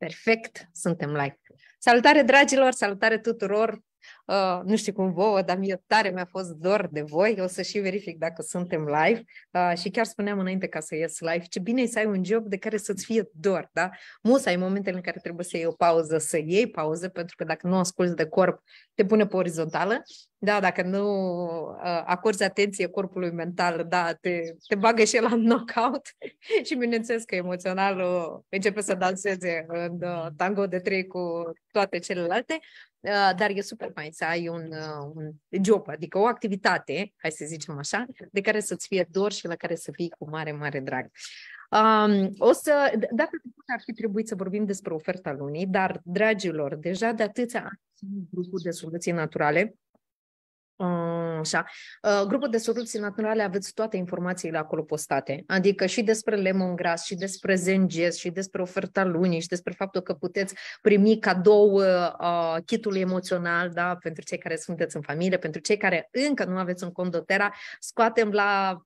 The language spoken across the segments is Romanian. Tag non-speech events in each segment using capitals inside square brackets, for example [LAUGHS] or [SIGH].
Perfect, suntem live. Salutare dragilor, salutare tuturor! Uh, nu știu cum vouă, dar mie tare mi-a fost dor de voi. O să și verific dacă suntem live. Uh, și chiar spuneam înainte ca să ies live, ce bine e să ai un job de care să-ți fie dor, da? Mus ai momentele în care trebuie să iei o pauză, să iei pauză, pentru că dacă nu asculți de corp, te pune pe orizontală. Da, dacă nu uh, acorzi atenție corpului mental, da, te, te bagă și la knockout [LAUGHS] și bineînțeles că emoționalul începe să danseze în uh, tango de trei cu toate celelalte. Uh, dar e super fain să ai un, uh, un job, adică o activitate, hai să zicem așa, de care să-ți fie dor și la care să fii cu mare, mare drag. Um, o să, dacă ar fi trebuit să vorbim despre oferta lunii, dar, dragilor, deja de atâția ani grupul de soluții naturale, Ă, așa. Ă, grupul de soluții naturale aveți toate informațiile acolo postate, adică și despre lemongrass, și despre zenges, și despre oferta lunii, și despre faptul că puteți primi cadou uh, kitul emoțional, da, pentru cei care sunteți în familie, pentru cei care încă nu aveți un cont doTERRA, scoatem la,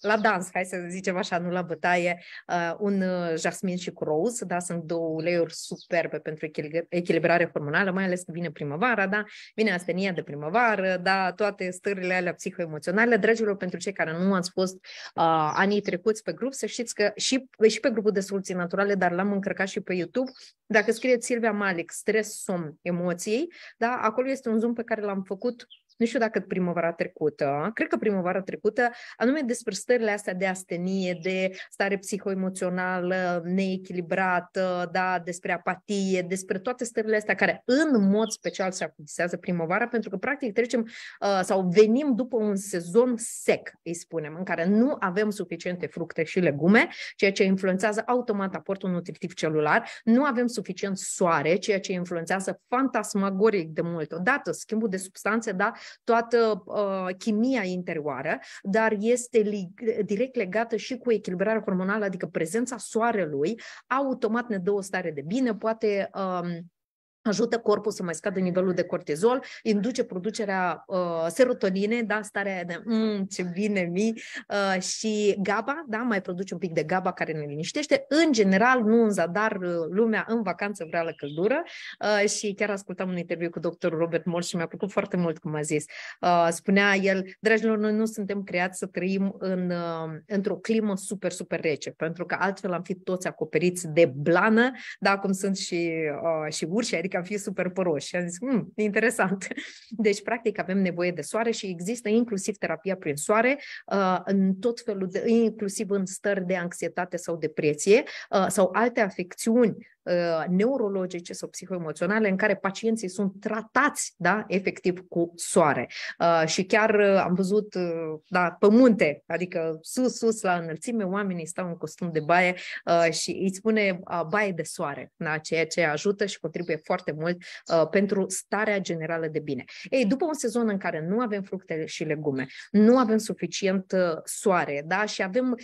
la dans, hai să zicem așa, nu la bătaie, uh, un jasmin și cu rose, da, sunt două uleiuri superbe pentru echilibrare hormonală, mai ales că vine primăvara, da, vine astenia de primăvară, da, da toate stările alea psihoemoționale. Dragilor, pentru cei care nu ați fost uh, anii trecuți pe grup, să știți că și, și pe grupul de soluții naturale, dar l-am încărcat și pe YouTube. Dacă scrieți Silvia Malik, stres, somn, emoții, da, acolo este un zoom pe care l-am făcut nu știu dacă primăvara trecută, cred că primăvara trecută, anume despre stările astea de astenie, de stare psihoemoțională neechilibrată, da, despre apatie, despre toate stările astea care în mod special se acutisează primăvara, pentru că practic trecem uh, sau venim după un sezon sec, îi spunem, în care nu avem suficiente fructe și legume, ceea ce influențează automat aportul nutritiv celular, nu avem suficient soare, ceea ce influențează fantasmagoric de mult. Odată, schimbul de substanțe, da, toată uh, chimia interioară, dar este li- direct legată și cu echilibrarea hormonală, adică prezența soarelui, automat ne dă o stare de bine, poate Uh, ajută corpul să mai scadă nivelul de cortizol, induce producerea uh, serotonine, da, starea de mm, ce bine mi uh, și GABA, da, mai produce un pic de GABA care ne liniștește. În general, nu în zadar uh, lumea în vacanță vrea la căldură uh, și chiar ascultam un interviu cu doctorul Robert Moore și mi-a plăcut foarte mult cum a zis. Uh, spunea el, dragilor, noi nu suntem creați să trăim în, uh, într-o climă super, super rece, pentru că altfel am fi toți acoperiți de blană, da, cum sunt și, uh, și urși, adică adică am fi super păroși. Și am zis, hmm, interesant. [LAUGHS] Deci, practic, avem nevoie de soare și există inclusiv terapia prin soare, uh, în tot felul de, inclusiv în stări de anxietate sau depresie uh, sau alte afecțiuni Uh, neurologice sau psihoemoționale în care pacienții sunt tratați, da, efectiv cu soare. Uh, și chiar uh, am văzut, da, pământe, adică sus, sus, la înălțime, oamenii stau în costum de baie și îi spune baie de soare, da, ceea ce ajută și contribuie foarte mult pentru starea generală de bine. Ei, după un sezon în care nu avem fructe și legume, nu avem suficient soare, da, și avem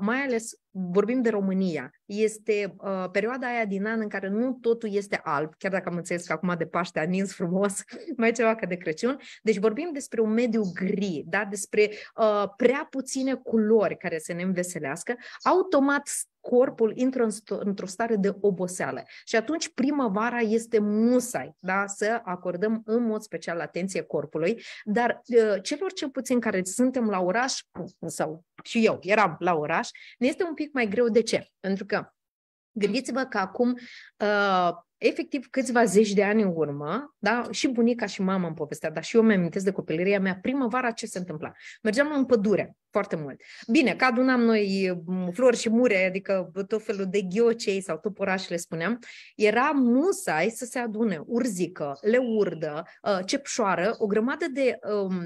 mai ales vorbim de România, este uh, perioada aia din an în care nu totul este alb, chiar dacă am înțeles că acum de Paște a nins frumos, [LAUGHS] mai ceva ca de Crăciun. Deci vorbim despre un mediu gri, da? despre uh, prea puține culori care să ne înveselească. Automat corpul intră într-o stare de oboseală. Și atunci primăvara este musai da? să acordăm în mod special atenție corpului, dar ă, celor ce puțin care suntem la oraș, sau și eu eram la oraș, ne este un pic mai greu. De ce? Pentru că Gândiți-vă că acum, uh, efectiv, câțiva zeci de ani în urmă, da? și bunica și mama îmi povestea, dar și eu mi-am amintesc de copilăria mea, primăvara ce se întâmpla? Mergeam în pădure foarte mult. Bine, că adunam noi mm, flori și mure, adică tot felul de ghiocei sau le spuneam, era musai să se adune urzică, leurdă, uh, cepșoară, o grămadă de um,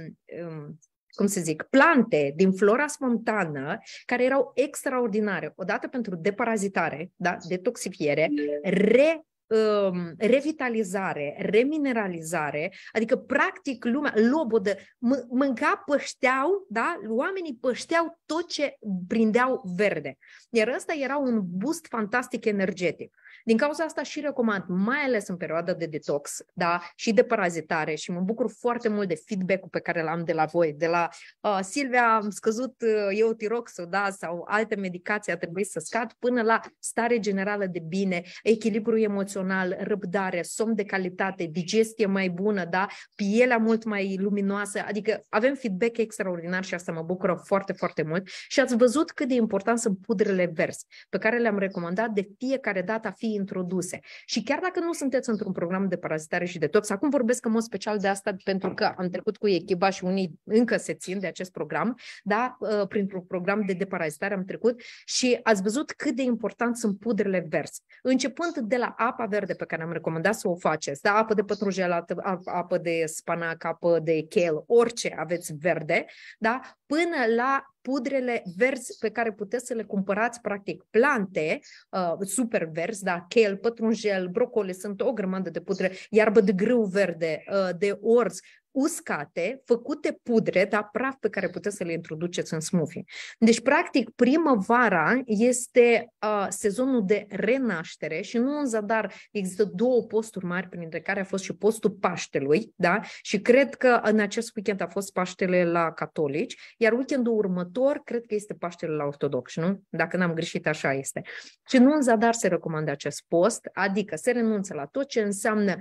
um, cum să zic, plante din flora spontană care erau extraordinare, odată pentru deparazitare, da, detoxifiere, re Um, revitalizare, remineralizare, adică practic lumea, lobodă, m- mânca, pășteau, da? oamenii pășteau tot ce prindeau verde. Iar ăsta era un boost fantastic energetic. Din cauza asta și recomand, mai ales în perioada de detox da? și de parazitare și mă bucur foarte mult de feedback-ul pe care l-am de la voi, de la uh, Silvia am scăzut uh, eu tiroxul da? sau alte medicații a trebuit să scad până la stare generală de bine, echilibru emoțional emoțional, răbdare, somn de calitate, digestie mai bună, da? pielea mult mai luminoasă, adică avem feedback extraordinar și asta mă bucură foarte, foarte mult. Și ați văzut cât de important sunt pudrele vers, pe care le-am recomandat de fiecare dată a fi introduse. Și chiar dacă nu sunteți într-un program de parazitare și tox, acum vorbesc în mod special de asta pentru că am trecut cu echipa și unii încă se țin de acest program, da? Ă, printr-un program de deparazitare am trecut și ați văzut cât de important sunt pudrele vers. Începând de la apa verde pe care am recomandat să o faceți, da? apă de pătrujelată, apă de spanac, apă de chel, orice aveți verde, da? până la pudrele verzi pe care puteți să le cumpărați, practic, plante uh, super verzi, da, chel, pătrunjel, brocoli, sunt o grămadă de pudre, iarbă de grâu verde, uh, de orz, uscate, făcute pudre, da, praf pe care puteți să le introduceți în smoothie. Deci, practic, primăvara este uh, sezonul de renaștere și nu în zadar există două posturi mari, printre care a fost și postul Paștelui, da? Și cred că în acest weekend a fost Paștele la catolici, iar weekendul următor cred că este Paștele la ortodox, nu? Dacă n-am greșit, așa este. Și nu în zadar se recomandă acest post, adică se renunță la tot ce înseamnă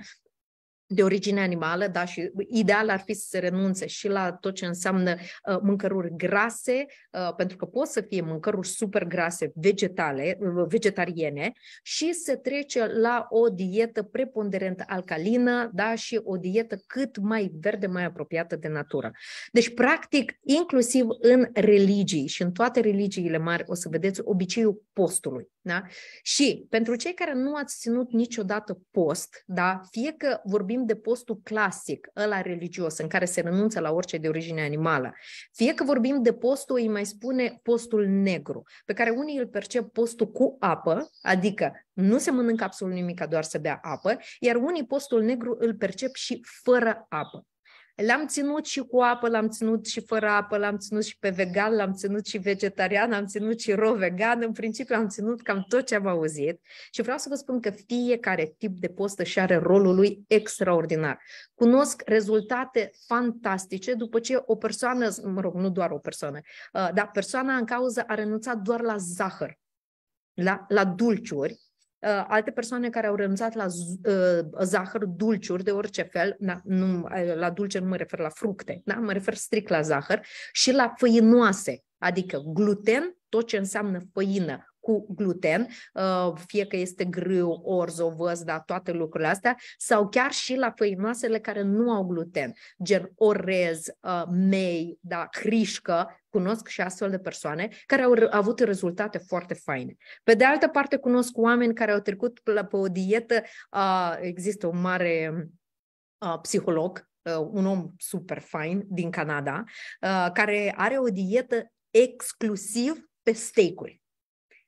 de origine animală, da, și ideal ar fi să se renunțe și la tot ce înseamnă uh, mâncăruri grase, uh, pentru că pot să fie mâncăruri super grase vegetale, uh, vegetariene, și se trece la o dietă preponderent alcalină, da, și o dietă cât mai verde, mai apropiată de natură. Deci, practic, inclusiv în religii și în toate religiile mari, o să vedeți obiceiul postului. Da? Și pentru cei care nu ați ținut niciodată post, da? fie că vorbim de postul clasic, ăla religios, în care se renunță la orice de origine animală, fie că vorbim de postul, îi mai spune postul negru, pe care unii îl percep postul cu apă, adică nu se mănâncă absolut nimic, doar să bea apă, iar unii postul negru îl percep și fără apă. L-am ținut și cu apă, l-am ținut și fără apă, l-am ținut și pe vegan, l-am ținut și vegetarian, l am ținut și ro-vegan, în principiu am ținut cam tot ce am auzit și vreau să vă spun că fiecare tip de post și are rolul lui extraordinar. Cunosc rezultate fantastice după ce o persoană, mă rog, nu doar o persoană, uh, dar persoana în cauză a renunțat doar la zahăr, la, la dulciuri, Uh, alte persoane care au renunțat la uh, zahăr, dulciuri de orice fel, da, nu, uh, la dulce nu mă refer la fructe, da, mă refer strict la zahăr, și la făinoase, adică gluten, tot ce înseamnă făină cu gluten, fie că este grâu, orz, ovăz, da, toate lucrurile astea, sau chiar și la făinoasele care nu au gluten, gen orez, mei, da, hrișcă, cunosc și astfel de persoane care au avut rezultate foarte faine. Pe de altă parte, cunosc oameni care au trecut la, pe o dietă, uh, există un mare uh, psiholog, uh, un om super fain din Canada, uh, care are o dietă exclusiv pe steak-uri.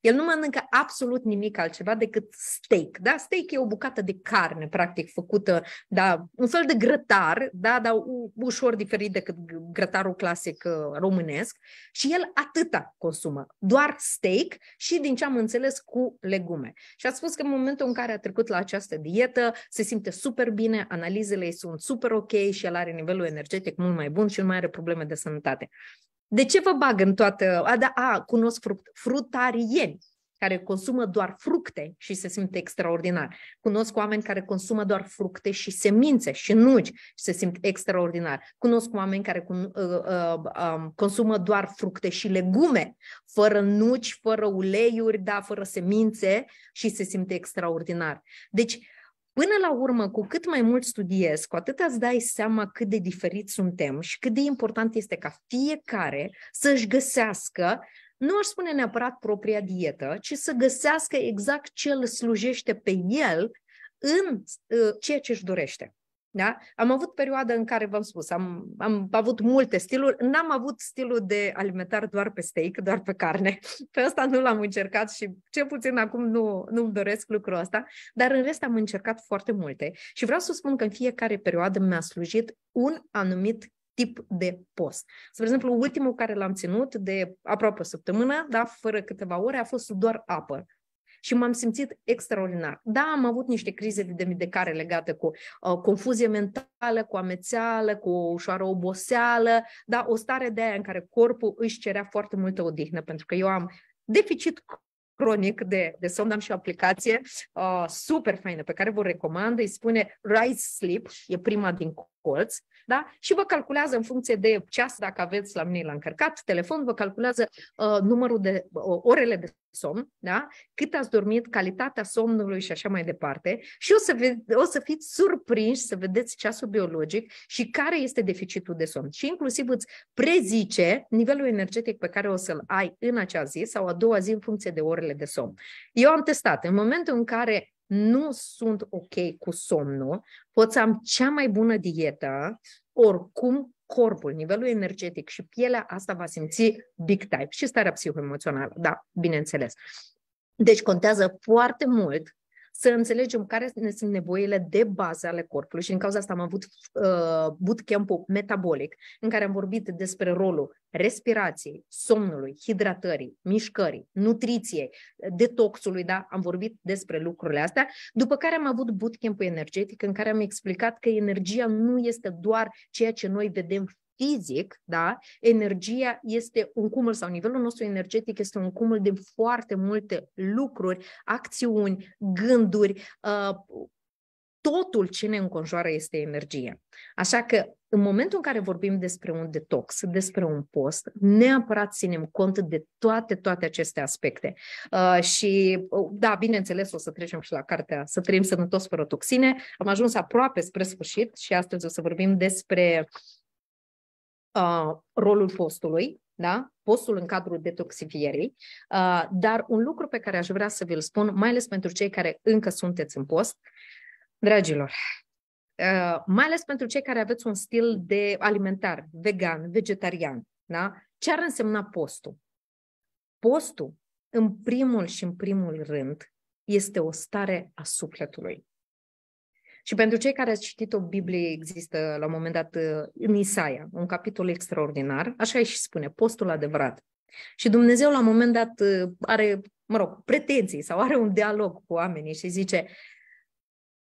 El nu mănâncă absolut nimic altceva decât steak. Da? Steak e o bucată de carne, practic, făcută, da, un fel de grătar, da, dar ușor diferit decât grătarul clasic uh, românesc. Și el atâta consumă, doar steak și, din ce am înțeles, cu legume. Și a spus că în momentul în care a trecut la această dietă, se simte super bine, analizele ei sunt super ok și el are nivelul energetic mult mai bun și nu mai are probleme de sănătate. De ce vă bag în toată... A, da, a cunosc fruct, frutarieni care consumă doar fructe și se simt extraordinar. Cunosc oameni care consumă doar fructe și semințe și nuci și se simt extraordinar. Cunosc oameni care uh, uh, um, consumă doar fructe și legume, fără nuci, fără uleiuri, da, fără semințe și se simt extraordinar. Deci, Până la urmă, cu cât mai mult studiezi, cu atât îți dai seama cât de diferit suntem și cât de important este ca fiecare să-și găsească, nu aș spune neapărat propria dietă, ci să găsească exact ce îl slujește pe el în uh, ceea ce își dorește. Da? Am avut perioada în care, v-am spus, am, am avut multe stiluri. N-am avut stilul de alimentar doar pe steak, doar pe carne. [LAUGHS] Pe ăsta nu l-am încercat și cel puțin acum nu, nu-mi doresc lucrul ăsta, dar în rest am încercat foarte multe. Și vreau să spun că în fiecare perioadă mi-a slujit un anumit tip de post. Spre exemplu, ultimul care l-am ținut de aproape o săptămână, dar fără câteva ore, a fost doar apă și m-am simțit extraordinar. Da, am avut niște crize de demidecare legate cu uh, confuzie mentală, cu amețeală, cu o ușoară oboseală, da, o stare de aia în care corpul își cerea foarte multă odihnă, pentru că eu am deficit cronic de, de somn, am și o aplicație uh, super faină pe care vă recomand, îi spune Rise Sleep, e prima din colț da? și vă calculează în funcție de ceas, dacă aveți la mine la încărcat, telefon, vă calculează uh, numărul de uh, orele de somn, da? cât ați dormit, calitatea somnului și așa mai departe. Și o să, ve- o să fiți surprinși să vedeți ceasul biologic și care este deficitul de somn. Și inclusiv îți prezice nivelul energetic pe care o să-l ai în acea zi sau a doua zi în funcție de orele de somn. Eu am testat. În momentul în care nu sunt ok cu somnul, pot să am cea mai bună dietă, oricum corpul, nivelul energetic și pielea asta va simți big type și starea psihoemoțională, da, bineînțeles. Deci contează foarte mult să înțelegem care ne sunt nevoile de bază ale corpului și în cauza asta am avut uh, bootcamp-ul metabolic, în care am vorbit despre rolul respirației, somnului, hidratării, mișcării, nutriției, detoxului, da? Am vorbit despre lucrurile astea, după care am avut bootcamp-ul energetic în care am explicat că energia nu este doar ceea ce noi vedem fizic, da, energia este un cumul sau nivelul nostru energetic este un cumul de foarte multe lucruri, acțiuni, gânduri, uh, totul ce ne înconjoară este energie. Așa că în momentul în care vorbim despre un detox, despre un post, neapărat ținem cont de toate, toate aceste aspecte. Uh, și, uh, da, bineînțeles, o să trecem și la cartea Să trăim sănătos fără toxine. Am ajuns aproape spre sfârșit și astăzi o să vorbim despre uh, rolul postului, da? postul în cadrul detoxifierii, uh, dar un lucru pe care aș vrea să vi-l spun, mai ales pentru cei care încă sunteți în post, dragilor, uh, mai ales pentru cei care aveți un stil de alimentar, vegan, vegetarian, da? ce ar însemna postul? Postul, în primul și în primul rând, este o stare a sufletului. Și pentru cei care ați citit o Biblie, există la un moment dat uh, în Isaia, un capitol extraordinar, așa îi și spune, postul adevărat. Și Dumnezeu la un moment dat uh, are, mă rog, pretenții sau are un dialog cu oamenii și zice,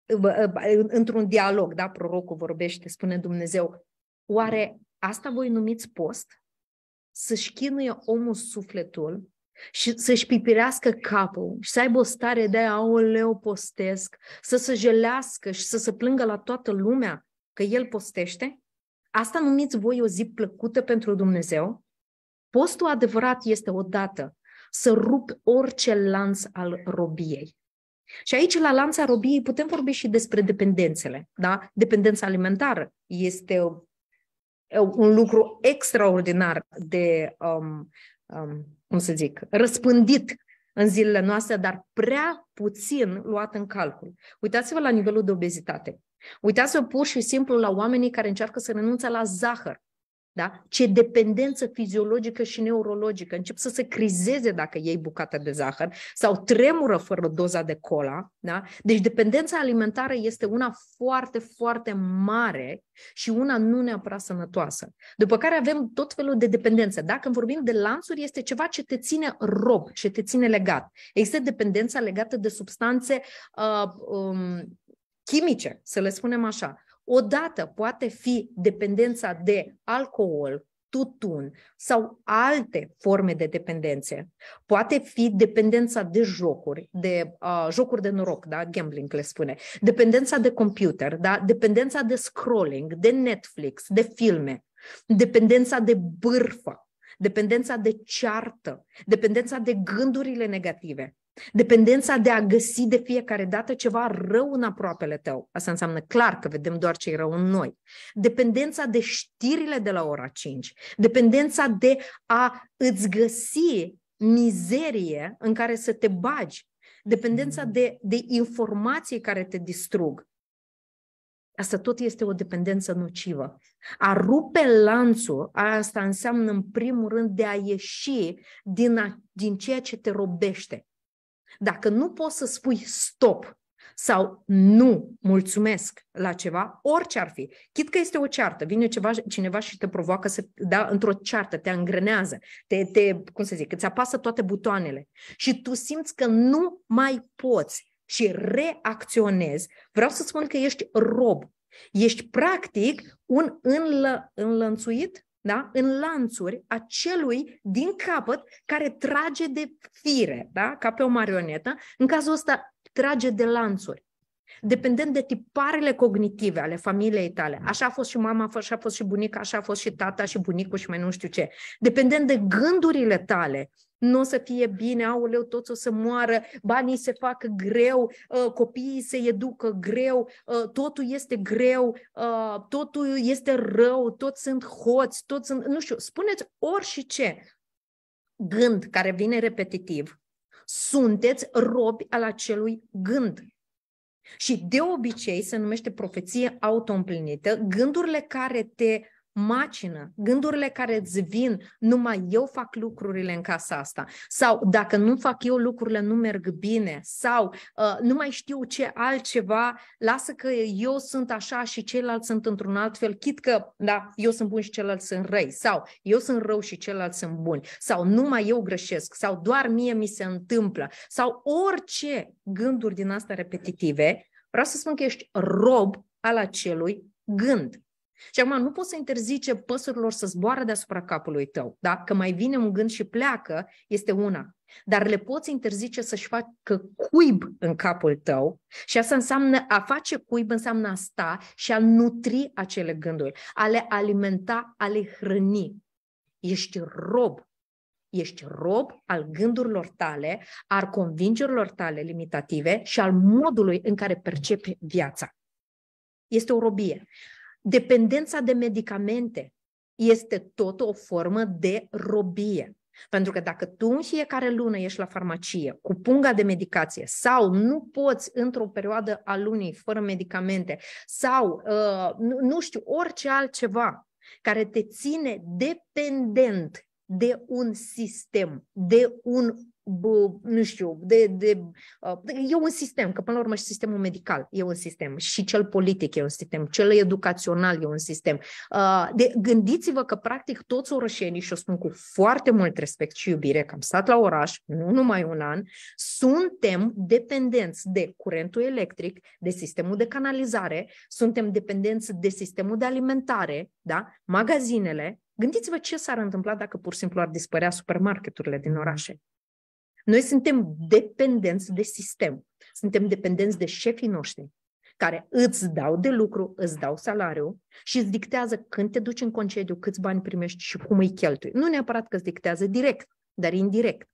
uh, într-un dialog, da, prorocul vorbește, spune Dumnezeu, oare asta voi numiți post? Să-și chinuie omul sufletul și să-și pipirească capul și să aibă o stare de o postesc, să se jelească și să se plângă la toată lumea că el postește? Asta numiți voi o zi plăcută pentru Dumnezeu? Postul adevărat este odată să rup orice lanț al robiei. Și aici, la lanța robiei, putem vorbi și despre dependențele. Da? Dependența alimentară este un lucru extraordinar de um, um, cum să zic, răspândit în zilele noastre, dar prea puțin luat în calcul. Uitați-vă la nivelul de obezitate. Uitați-vă pur și simplu la oamenii care încearcă să renunțe la zahăr. Da? Ce dependență fiziologică și neurologică. Încep să se crizeze dacă iei bucată de zahăr sau tremură fără doza de cola. Da? Deci dependența alimentară este una foarte, foarte mare și una nu neapărat sănătoasă. După care avem tot felul de dependențe. Dacă vorbim de lanțuri, este ceva ce te ține rob, ce te ține legat. Există dependența legată de substanțe uh, um, chimice, să le spunem așa. Odată poate fi dependența de alcool, tutun sau alte forme de dependențe. Poate fi dependența de jocuri, de uh, jocuri de noroc, da, gambling le spune, dependența de computer, da, dependența de scrolling, de Netflix, de filme, dependența de bârfă, dependența de ceartă, dependența de gândurile negative. Dependența de a găsi de fiecare dată ceva rău în aproapele tău. Asta înseamnă clar că vedem doar ce e rău în noi. Dependența de știrile de la ora 5. Dependența de a îți găsi mizerie în care să te bagi. Dependența mm. de, de informații care te distrug. Asta tot este o dependență nocivă. A rupe lanțul, asta înseamnă în primul rând de a ieși din, a, din ceea ce te robește. Dacă nu poți să spui stop sau nu mulțumesc la ceva, orice ar fi. Chit că este o ceartă, vine ceva, cineva și te provoacă să, da, într-o ceartă, te angrenează, te, te, cum să zic, îți apasă toate butoanele și tu simți că nu mai poți și reacționezi, vreau să spun că ești rob. Ești practic un înlă, înlănțuit da? în lanțuri a celui din capăt care trage de fire, da? ca pe o marionetă, în cazul ăsta trage de lanțuri. Dependent de tiparele cognitive ale familiei tale. Așa a fost și mama, așa a fost și bunica, așa a fost și tata și bunicul și mai nu știu ce. Dependent de gândurile tale nu o să fie bine, leu toți o să moară, banii se fac greu, uh, copiii se educă greu, uh, totul este greu, uh, totul este rău, toți sunt hoți, toți sunt, nu știu, spuneți orice gând care vine repetitiv, sunteți robi al acelui gând. Și de obicei se numește profeție autoîmplinită, gândurile care te macină, gândurile care îți vin, numai eu fac lucrurile în casa asta, sau dacă nu fac eu lucrurile nu merg bine, sau uh, nu mai știu ce altceva, lasă că eu sunt așa și ceilalți sunt într-un alt fel, chit că, da, eu sunt bun și ceilalți sunt răi, sau eu sunt rău și ceilalți sunt buni, sau numai eu greșesc, sau doar mie mi se întâmplă, sau orice gânduri din asta repetitive, vreau să spun că ești rob al acelui gând. Și acum nu poți să interzice păsărilor să zboară deasupra capului tău. da, că mai vine un gând și pleacă, este una. Dar le poți interzice să-și facă cuib în capul tău și asta înseamnă a face cuib, înseamnă a sta și a nutri acele gânduri, a le alimenta, a le hrăni. Ești rob ești rob al gândurilor tale, al convingerilor tale limitative și al modului în care percepi viața. Este o robie. Dependența de medicamente este tot o formă de robie. Pentru că dacă tu în fiecare lună ești la farmacie cu punga de medicație sau nu poți într-o perioadă a lunii fără medicamente sau uh, nu știu, orice altceva care te ține dependent de un sistem, de un bă, nu știu, de, de, uh, e un sistem, că până la urmă și sistemul medical e un sistem, și cel politic e un sistem, cel educațional e un sistem. Uh, de, gândiți-vă că practic toți orășenii, și o spun cu foarte mult respect și iubire, că am stat la oraș, nu numai un an, suntem dependenți de curentul electric, de sistemul de canalizare, suntem dependenți de sistemul de alimentare, da? magazinele, Gândiți-vă ce s-ar întâmpla dacă pur și simplu ar dispărea supermarketurile din orașe. Noi suntem dependenți de sistem, suntem dependenți de șefii noștri, care îți dau de lucru, îți dau salariu și îți dictează când te duci în concediu, câți bani primești și cum îi cheltui. Nu neapărat că îți dictează direct, dar indirect.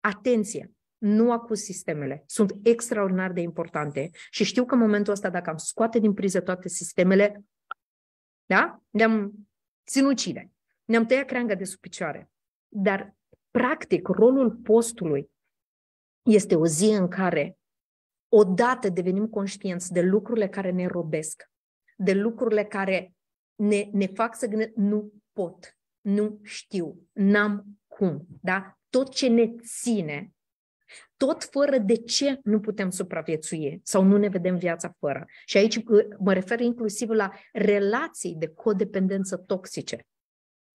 Atenție! Nu acuz sistemele. Sunt extraordinar de importante și știu că în momentul ăsta, dacă am scoate din priză toate sistemele, da? ne-am sinucide, ne-am tăiat creanga de sub picioare. Dar Practic, rolul postului este o zi în care odată devenim conștienți de lucrurile care ne robesc, de lucrurile care ne, ne fac să gândim, nu pot, nu știu, n-am cum, da? Tot ce ne ține, tot fără de ce nu putem supraviețui sau nu ne vedem viața fără. Și aici uh, mă refer inclusiv la relații de codependență toxice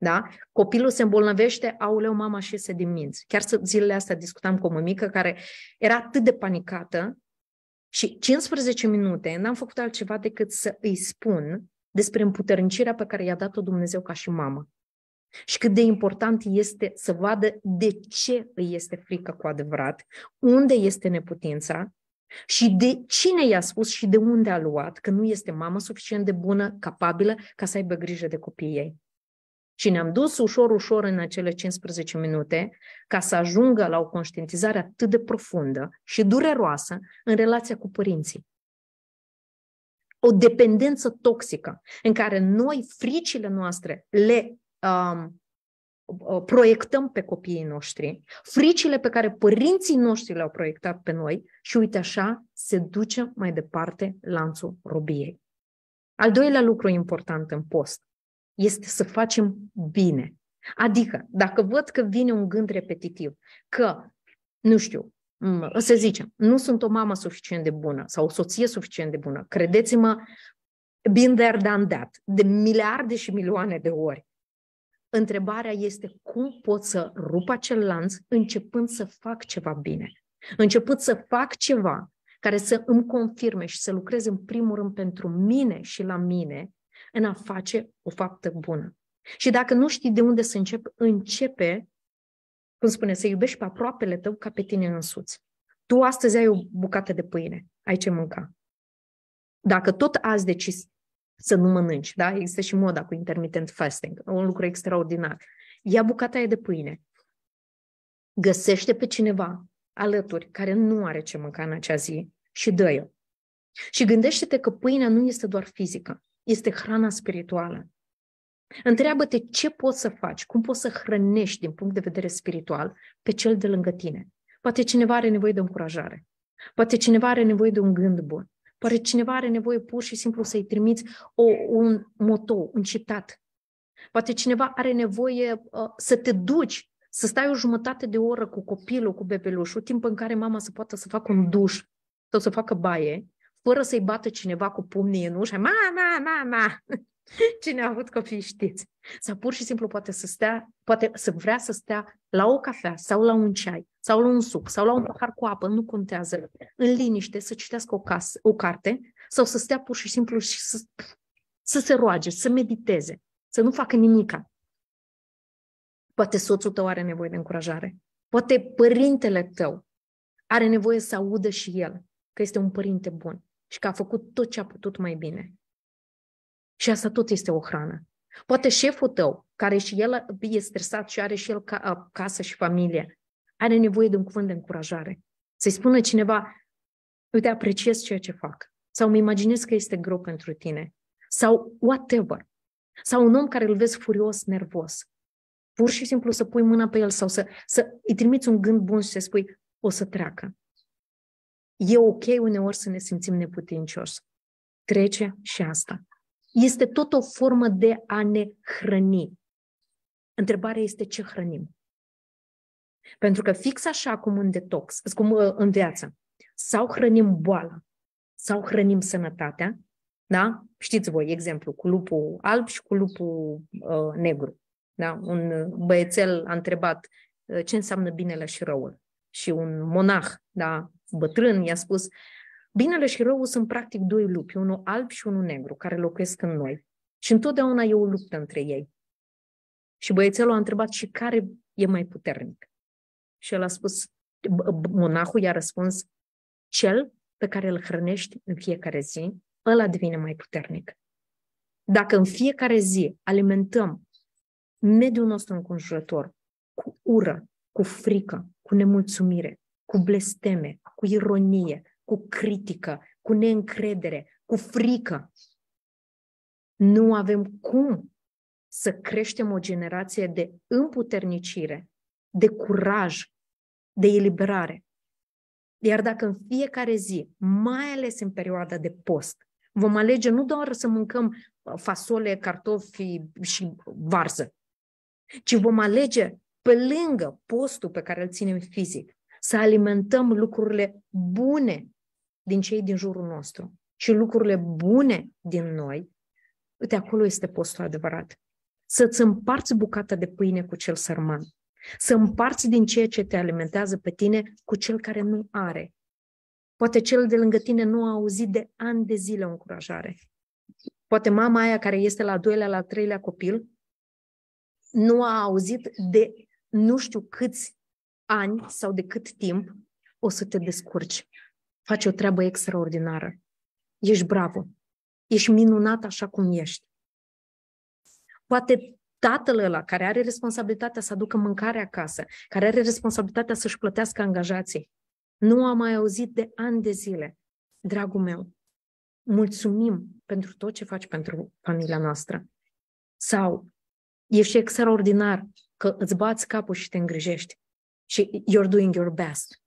da? Copilul se îmbolnăvește, auleu, mama și se din minți. Chiar zilele astea discutam cu o mămică care era atât de panicată și 15 minute n-am făcut altceva decât să îi spun despre împuternicirea pe care i-a dat-o Dumnezeu ca și mamă. Și cât de important este să vadă de ce îi este frică cu adevărat, unde este neputința și de cine i-a spus și de unde a luat că nu este mamă suficient de bună, capabilă, ca să aibă grijă de copiii ei. Și ne-am dus ușor, ușor în acele 15 minute ca să ajungă la o conștientizare atât de profundă și dureroasă în relația cu părinții. O dependență toxică în care noi fricile noastre le um, uh, proiectăm pe copiii noștri, fricile pe care părinții noștri le-au proiectat pe noi și uite așa se duce mai departe lanțul robiei. Al doilea lucru important în post este să facem bine. Adică, dacă văd că vine un gând repetitiv, că, nu știu, să zicem, nu sunt o mamă suficient de bună sau o soție suficient de bună, credeți-mă, been there done that, de miliarde și milioane de ori. Întrebarea este cum pot să rup acel lanț începând să fac ceva bine, începând să fac ceva care să îmi confirme și să lucrez în primul rând pentru mine și la mine în a face o faptă bună. Și dacă nu știi de unde să începi, începe, cum spune, să iubești pe aproapele tău ca pe tine însuți. Tu astăzi ai o bucată de pâine, ai ce mânca. Dacă tot azi decizi să nu mănânci, da? Există și moda cu intermittent fasting, un lucru extraordinar. Ia bucata aia de pâine. Găsește pe cineva alături care nu are ce mânca în acea zi și dă-i. Și gândește-te că pâinea nu este doar fizică este hrana spirituală. Întreabă-te ce poți să faci, cum poți să hrănești din punct de vedere spiritual pe cel de lângă tine. Poate cineva are nevoie de încurajare, poate cineva are nevoie de un gând bun, poate cineva are nevoie pur și simplu să-i trimiți o, un moto, un citat. Poate cineva are nevoie uh, să te duci, să stai o jumătate de oră cu copilul, cu bebelușul, timp în care mama să poată să facă un duș sau să facă baie, fără să-i bată cineva cu pumnii în ușă, ma ma. [LAUGHS] cine a avut copii știți. Sau pur și simplu poate să stea, poate să vrea să stea la o cafea sau la un ceai sau la un suc sau la un pahar cu apă, nu contează, în liniște să citească o, casă, o carte sau să stea pur și simplu și să, să se roage, să mediteze, să nu facă nimica. Poate soțul tău are nevoie de încurajare. Poate părintele tău are nevoie să audă și el că este un părinte bun și că a făcut tot ce a putut mai bine. Și asta tot este o hrană. Poate șeful tău, care și el e stresat și are și el ca, uh, casă și familie, are nevoie de un cuvânt de încurajare. Să-i spună cineva, uite, apreciez ceea ce fac. Sau îmi imaginez că este greu pentru tine. Sau whatever. Sau un om care îl vezi furios, nervos. Pur și simplu să pui mâna pe el sau să, să îi trimiți un gând bun și să spui, o să treacă. E ok uneori să ne simțim neputincioși. Trece și asta. Este tot o formă de a ne hrăni. Întrebarea este ce hrănim. Pentru că fix așa cum în detox, cum uh, în viață, sau hrănim boala, sau hrănim sănătatea, da? Știți voi, exemplu, cu lupul alb și cu lupul uh, negru. Da? Un băiețel a întrebat uh, ce înseamnă binele și răul. Și un monah, da, bătrân, i-a spus, binele și răul sunt practic doi lupi, unul alb și unul negru, care locuiesc în noi. Și întotdeauna e o luptă între ei. Și băiețelul a întrebat și care e mai puternic. Și el a spus, monahul i-a răspuns, cel pe care îl hrănești în fiecare zi, ăla devine mai puternic. Dacă în fiecare zi alimentăm mediul nostru înconjurător cu ură, cu frică, cu nemulțumire, cu blesteme, cu ironie, cu critică, cu neîncredere, cu frică. Nu avem cum să creștem o generație de împuternicire, de curaj, de eliberare. Iar dacă în fiecare zi, mai ales în perioada de post, vom alege nu doar să mâncăm uh, fasole, cartofi și varză, ci vom alege pe lângă postul pe care îl ținem fizic, să alimentăm lucrurile bune din cei din jurul nostru și lucrurile bune din noi, uite, acolo este postul adevărat. Să-ți împarți bucata de pâine cu cel sărman. Să împarți din ceea ce te alimentează pe tine cu cel care nu are. Poate cel de lângă tine nu a auzit de ani de zile o încurajare. Poate mama aia care este la doilea, la treilea copil, nu a auzit de nu știu câți ani sau de cât timp, o să te descurci. Faci o treabă extraordinară. Ești bravo. Ești minunat așa cum ești. Poate tatăl ăla care are responsabilitatea să aducă mâncare acasă, care are responsabilitatea să-și plătească angajații, nu a mai auzit de ani de zile. Dragul meu, mulțumim pentru tot ce faci pentru familia noastră. Sau ești extraordinar că îți bați capul și te îngrijești și you're doing your best.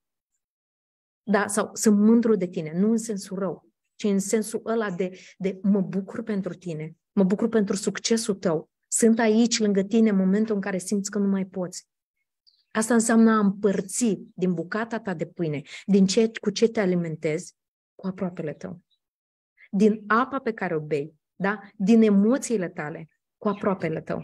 Da? Sau sunt mândru de tine, nu în sensul rău, ci în sensul ăla de, de mă bucur pentru tine, mă bucur pentru succesul tău, sunt aici lângă tine în momentul în care simți că nu mai poți. Asta înseamnă a împărți din bucata ta de pâine, din ce, cu ce te alimentezi, cu aproapele tău. Din apa pe care o bei, da? din emoțiile tale, cu aproapele tău.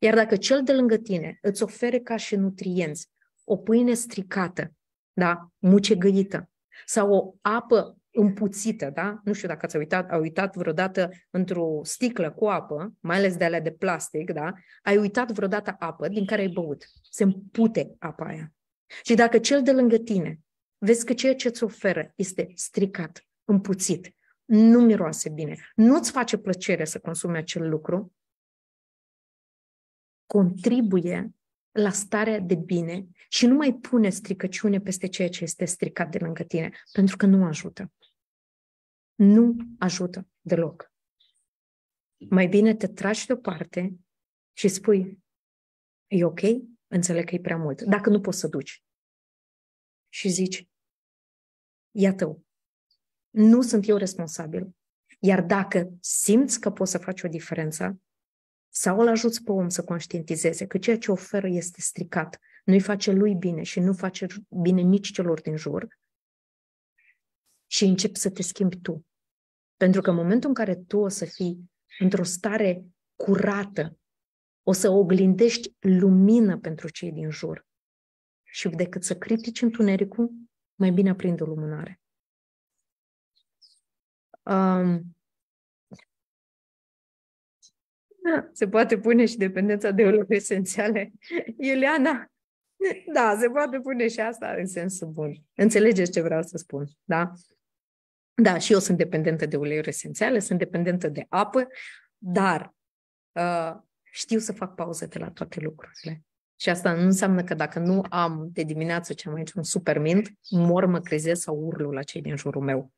Iar dacă cel de lângă tine îți ofere ca și nutrienți o pâine stricată, da? mucegăită, sau o apă împuțită, da? Nu știu dacă ați uitat, au uitat vreodată într-o sticlă cu apă, mai ales de alea de plastic, da? Ai uitat vreodată apă din care ai băut. Se împute apa aia. Și dacă cel de lângă tine vezi că ceea ce îți oferă este stricat, împuțit, nu miroase bine, nu-ți face plăcere să consumi acel lucru, contribuie la starea de bine și nu mai pune stricăciune peste ceea ce este stricat de lângă tine, pentru că nu ajută. Nu ajută deloc. Mai bine te tragi deoparte și spui, e ok, înțeleg că e prea mult, dacă nu poți să duci. Și zici, iată nu sunt eu responsabil. Iar dacă simți că poți să faci o diferență, sau îl ajuți pe om să conștientizeze că ceea ce oferă este stricat, nu-i face lui bine și nu face bine nici celor din jur și începi să te schimbi tu. Pentru că în momentul în care tu o să fii într-o stare curată, o să oglindești lumină pentru cei din jur. Și decât să critici întunericul, mai bine aprinde o lumânare. Um, [LAUGHS] Se poate pune și dependența de oluri esențiale. Iuliana, [LAUGHS] da, se poate pune și asta în sensul bun. Înțelegeți ce vreau să spun, da? Da, și eu sunt dependentă de uleiuri esențiale, sunt dependentă de apă, dar uh, știu să fac pauze de la toate lucrurile. Și asta nu înseamnă că dacă nu am de dimineață ce am aici un super mint, mor, mă crezez sau urlu la cei din jurul meu.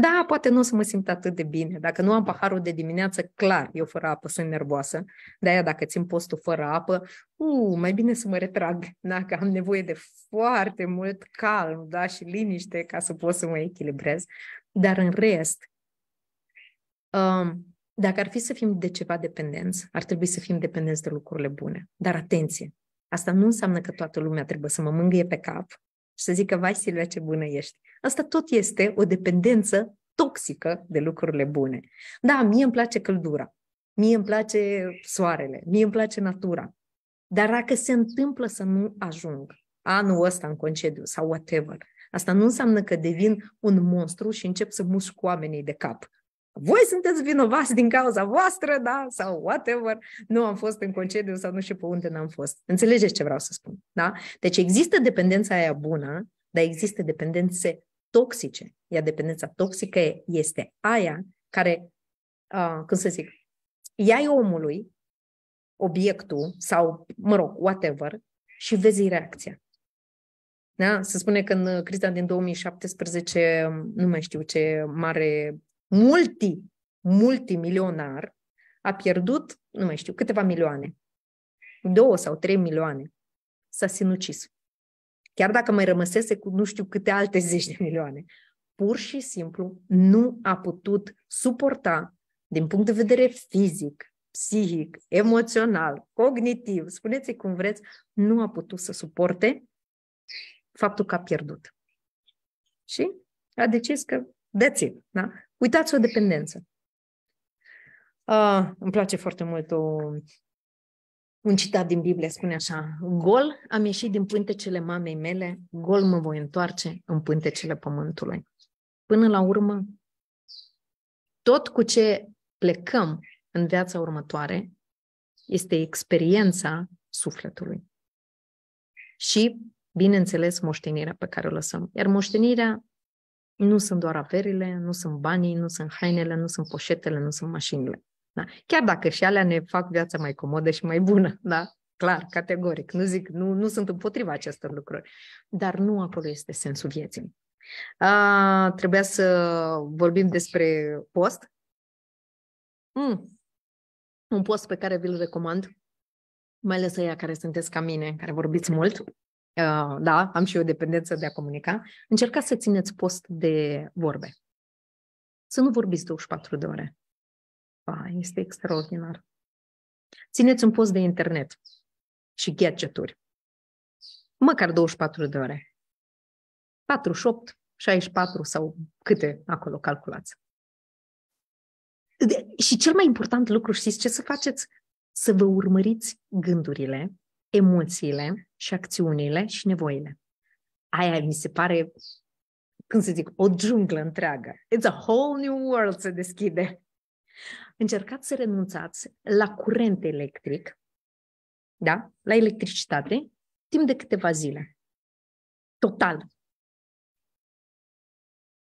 Da, poate nu o să mă simt atât de bine. Dacă nu am paharul de dimineață, clar, eu fără apă sunt nervoasă. De-aia dacă țin postul fără apă, uh, mai bine să mă retrag, [LAUGHS] Dacă că am nevoie de foarte mult calm da? și liniște ca să pot să mă echilibrez. Dar în rest, um, dacă ar fi să fim de ceva dependenți, ar trebui să fim dependenți de lucrurile bune. Dar atenție! Asta nu înseamnă că toată lumea trebuie să mă mângâie pe cap și să zică, vai Silvia, ce bună ești. Asta tot este o dependență toxică de lucrurile bune. Da, mie îmi place căldura, mie îmi place soarele, mie îmi place natura, dar dacă se întâmplă să nu ajung anul ăsta în concediu sau whatever, asta nu înseamnă că devin un monstru și încep să mușc oamenii de cap voi sunteți vinovați din cauza voastră, da, sau whatever, nu am fost în concediu sau nu știu pe unde n-am fost. Înțelegeți ce vreau să spun, da? Deci există dependența aia bună, dar există dependențe toxice. Iar dependența toxică este aia care, uh, cum să zic, ia omului obiectul sau, mă rog, whatever, și vezi reacția. Da? Se spune că în criza din 2017, nu mai știu ce mare multi, multimilionar, a pierdut, nu mai știu, câteva milioane, două sau trei milioane, s-a sinucis. Chiar dacă mai rămăsese cu nu știu câte alte zeci de milioane, pur și simplu nu a putut suporta din punct de vedere fizic, psihic, emoțional, cognitiv, spuneți cum vreți, nu a putut să suporte faptul că a pierdut. Și a decis că that's it, da? Uitați o dependență. Uh, îmi place foarte mult o, un citat din Biblie, spune așa, gol am ieșit din pântecele mamei mele, gol mă voi întoarce în pântecele pământului. Până la urmă, tot cu ce plecăm în viața următoare este experiența sufletului. Și, bineînțeles, moștenirea pe care o lăsăm. Iar moștenirea nu sunt doar averile, nu sunt banii, nu sunt hainele, nu sunt poșetele, nu sunt mașinile. Da? Chiar dacă și alea ne fac viața mai comodă și mai bună, [LAUGHS] da? Clar, categoric. Nu zic, nu, nu sunt împotriva acestor lucruri. Dar nu acolo este sensul vieții. A, trebuia să vorbim despre post. Mm. Un post pe care vi-l recomand, mai ales aia care sunteți ca mine, care vorbiți mult. Uh, da, am și eu dependență de a comunica, încercați să țineți post de vorbe. Să nu vorbiți 24 de ore. Ba, este extraordinar. Țineți un post de internet și gadgeturi. Măcar 24 de ore. 48, 64 sau câte acolo calculați. De- și cel mai important lucru, știți ce să faceți? Să vă urmăriți gândurile emoțiile și acțiunile și nevoile. Aia mi se pare, cum să zic, o junglă întreagă. It's a whole new world se deschide. Încercați să renunțați la curent electric, da? la electricitate, timp de câteva zile. Total.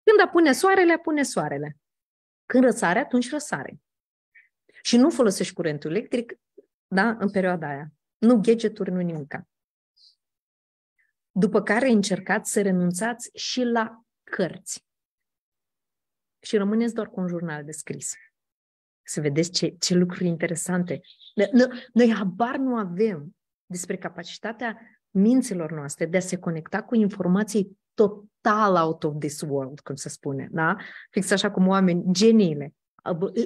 Când apune soarele, apune soarele. Când răsare, atunci răsare. Și nu folosești curentul electric da, în perioada aia. Nu gadgeturi, nu nimic. După care încercați să renunțați și la cărți. Și rămâneți doar cu un jurnal de scris. Să vedeți ce, ce lucruri interesante. Noi, noi habar nu avem despre capacitatea minților noastre de a se conecta cu informații total out of this world, cum se spune, da? Fix așa cum oameni, geniile,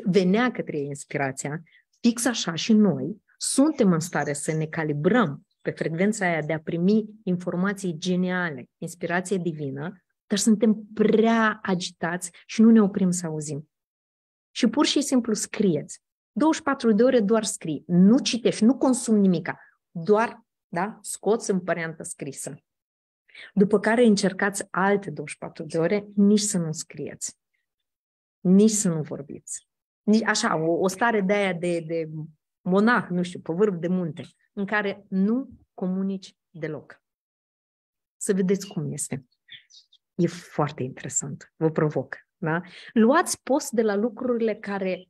venea către ei inspirația, fix așa și noi suntem în stare să ne calibrăm pe frecvența aia de a primi informații geniale, inspirație divină, dar suntem prea agitați și nu ne oprim să auzim. Și pur și simplu scrieți. 24 de ore doar scrii, nu citești, nu consumi nimica, doar da, scoți în variantă scrisă. După care încercați alte 24 de ore, nici să nu scrieți, nici să nu vorbiți. Nici, așa, o, o stare de aia de, de monah, nu știu, pe vârf de munte, în care nu comunici deloc. Să vedeți cum este. E foarte interesant. Vă provoc. Da? Luați post de la lucrurile care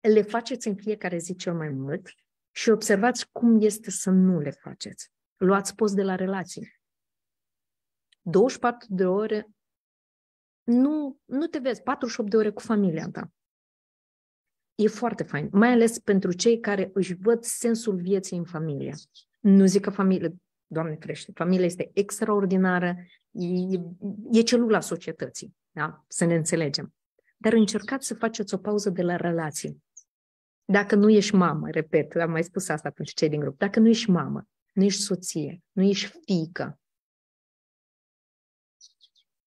le faceți în fiecare zi cel mai mult și observați cum este să nu le faceți. Luați post de la relații. 24 de ore nu, nu te vezi, 48 de ore cu familia ta. E foarte fain, mai ales pentru cei care își văd sensul vieții în familie. Nu zic că familie, Doamne crește, familia este extraordinară, e, e celula societății, da? să ne înțelegem. Dar încercați să faceți o pauză de la relații. Dacă nu ești mamă, repet, am mai spus asta pentru cei din grup, dacă nu ești mamă, nu ești soție, nu ești fică,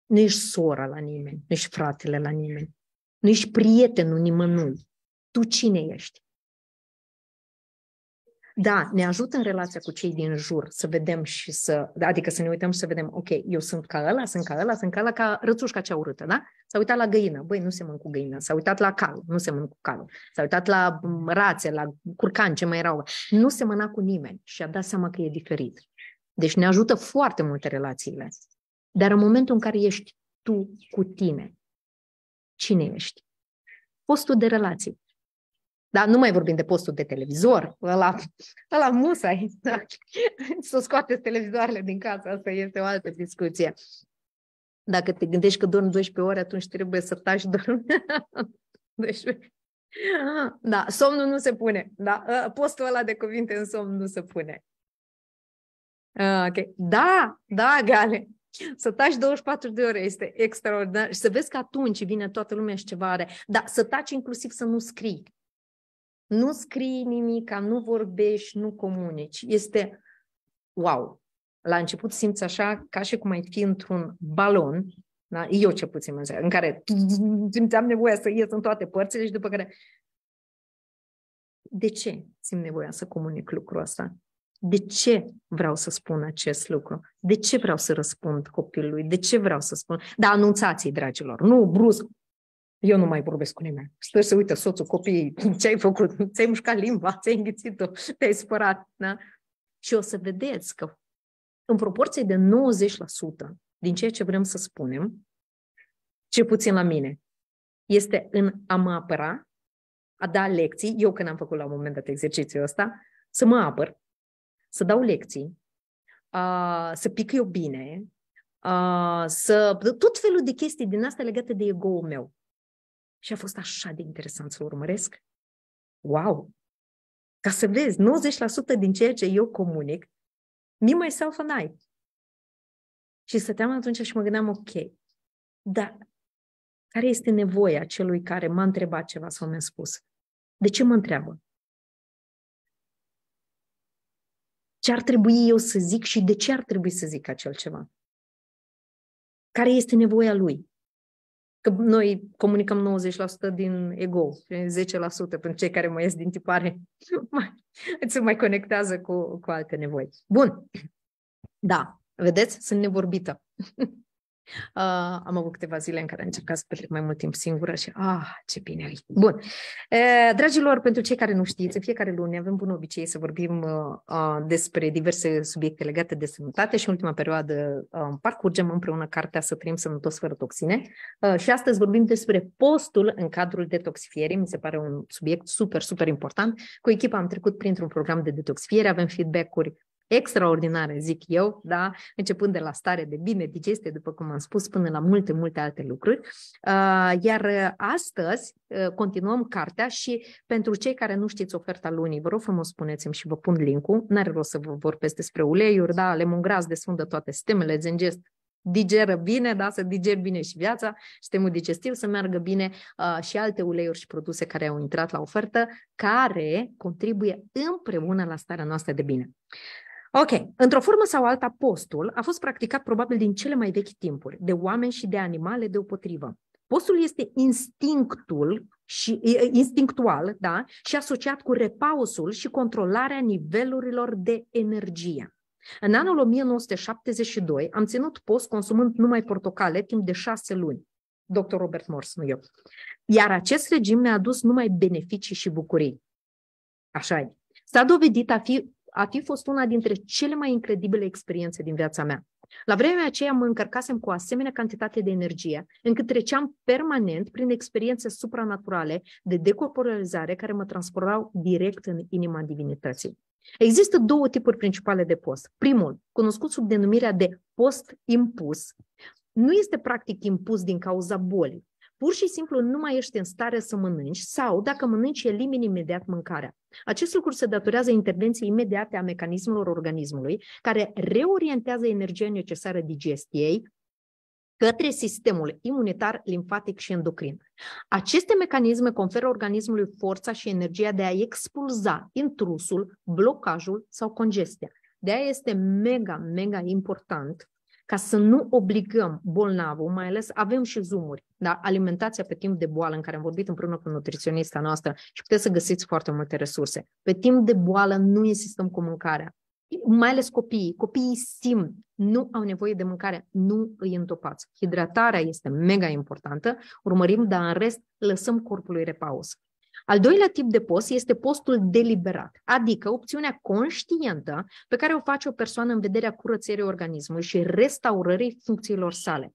nu ești sora la nimeni, nu ești fratele la nimeni, nu ești prietenul nimănui, tu cine ești. Da, ne ajută în relația cu cei din jur să vedem și să, adică să ne uităm și să vedem, ok, eu sunt ca ăla, sunt ca ăla, sunt ca ăla, ca rățușca cea urâtă, da? S-a uitat la găină, băi, nu se cu găină, s-a uitat la cal, nu se cu cal, s-a uitat la mm, rațe, la curcan, ce mai erau, nu semăna cu nimeni și a dat seama că e diferit. Deci ne ajută foarte multe relațiile. Dar în momentul în care ești tu cu tine, cine ești? Postul de relații. Dar nu mai vorbim de postul de televizor, ăla, ăla musai, da? să scoateți televizoarele din casă, asta este o altă discuție. Dacă te gândești că dormi 12 ore, atunci trebuie să tași dormi. Deci, Da, somnul nu se pune. Da, ă, postul ăla de cuvinte în somn nu se pune. Ă, okay. Da, da, Gale, să taci 24 de ore este extraordinar. Și să vezi că atunci vine toată lumea și ceva are. Dar să taci inclusiv să nu scrii nu scrii nimic, nu vorbești, nu comunici. Este wow! La început simți așa ca și cum ai fi într-un balon, da? eu ce puțin mă în care [LAUGHS] simțeam nevoia să ies în toate părțile și după care de ce simt nevoia să comunic lucrul ăsta? De ce vreau să spun acest lucru? De ce vreau să răspund copilului? De ce vreau să spun? Da, anunțați-i, dragilor. Nu brusc, eu nu mai vorbesc cu nimeni. Stă să uită soțul, copiii, [LAUGHS] ce ai făcut, ți-ai mușcat limba, ți-ai înghițit-o, te-ai spărat. Da? Și o să vedeți că în proporție de 90% din ceea ce vrem să spunem, ce puțin la mine, este în a mă apăra, a da lecții, eu când am făcut la un moment dat exercițiul ăsta, să mă apăr, să dau lecții, a, să pic eu bine, a, să... tot felul de chestii din asta legate de ego-ul meu. Și a fost așa de interesant să urmăresc. Wow! Ca să vezi, 90% din ceea ce eu comunic, me, myself and I. Și stăteam atunci și mă gândeam, ok, dar care este nevoia celui care m-a întrebat ceva sau mi-a spus? De ce mă întreabă? Ce ar trebui eu să zic și de ce ar trebui să zic acel ceva? Care este nevoia lui? că noi comunicăm 90% din ego, 10% pentru cei care mai ies din tipare, [LAUGHS] mai, se mai conectează cu, cu alte nevoi. Bun. Da, vedeți? Sunt nevorbită. [LAUGHS] Uh, am avut câteva zile în care am încercat să petrec mai mult timp singură și, ah, ce bine ai. Bun. Uh, dragilor, pentru cei care nu știți, în fiecare luni avem bun obicei să vorbim uh, despre diverse subiecte legate de sănătate și în ultima perioadă uh, parcurgem împreună cartea Să trăim sănătos fără toxine uh, și astăzi vorbim despre postul în cadrul detoxifierii. Mi se pare un subiect super, super important. Cu echipa am trecut printr-un program de detoxifiere, avem feedback-uri extraordinare, zic eu, da? începând de la stare de bine, digestie, după cum am spus, până la multe, multe alte lucruri. Uh, iar uh, astăzi uh, continuăm cartea și pentru cei care nu știți oferta lunii, vă rog frumos spuneți-mi și vă pun link-ul, n-are rost să vă vorbesc despre uleiuri, da? lemongras desfundă toate stemele, zengest, digeră bine, da, să digeri bine și viața, sistemul digestiv să meargă bine uh, și alte uleiuri și produse care au intrat la ofertă, care contribuie împreună la starea noastră de bine. Ok, într-o formă sau alta, postul a fost practicat probabil din cele mai vechi timpuri, de oameni și de animale deopotrivă. Postul este instinctul și instinctual, da, și asociat cu repausul și controlarea nivelurilor de energie. În anul 1972 am ținut post consumând numai portocale timp de șase luni. Dr. Robert Morse, nu eu. Iar acest regim mi-a adus numai beneficii și bucurii. Așa e. S-a dovedit a fi a fi fost una dintre cele mai incredibile experiențe din viața mea. La vremea aceea mă încărcasem cu o asemenea cantitate de energie, încât treceam permanent prin experiențe supranaturale de decorporalizare care mă transformau direct în inima divinității. Există două tipuri principale de post. Primul, cunoscut sub denumirea de post impus, nu este practic impus din cauza bolii, pur și simplu nu mai ești în stare să mănânci sau, dacă mănânci, elimini imediat mâncarea. Acest lucru se datorează intervenției imediate a mecanismelor organismului, care reorientează energia necesară digestiei către sistemul imunitar, limfatic și endocrin. Aceste mecanisme conferă organismului forța și energia de a expulza intrusul, blocajul sau congestia. De aia este mega, mega important ca să nu obligăm bolnavul, mai ales avem și zumuri. da? alimentația pe timp de boală, în care am vorbit împreună cu nutriționista noastră și puteți să găsiți foarte multe resurse. Pe timp de boală nu insistăm cu mâncarea, mai ales copiii. Copiii simt, nu au nevoie de mâncare, nu îi întopați. Hidratarea este mega importantă, urmărim, dar în rest lăsăm corpului repaus. Al doilea tip de post este postul deliberat, adică opțiunea conștientă pe care o face o persoană în vederea curățării organismului și restaurării funcțiilor sale.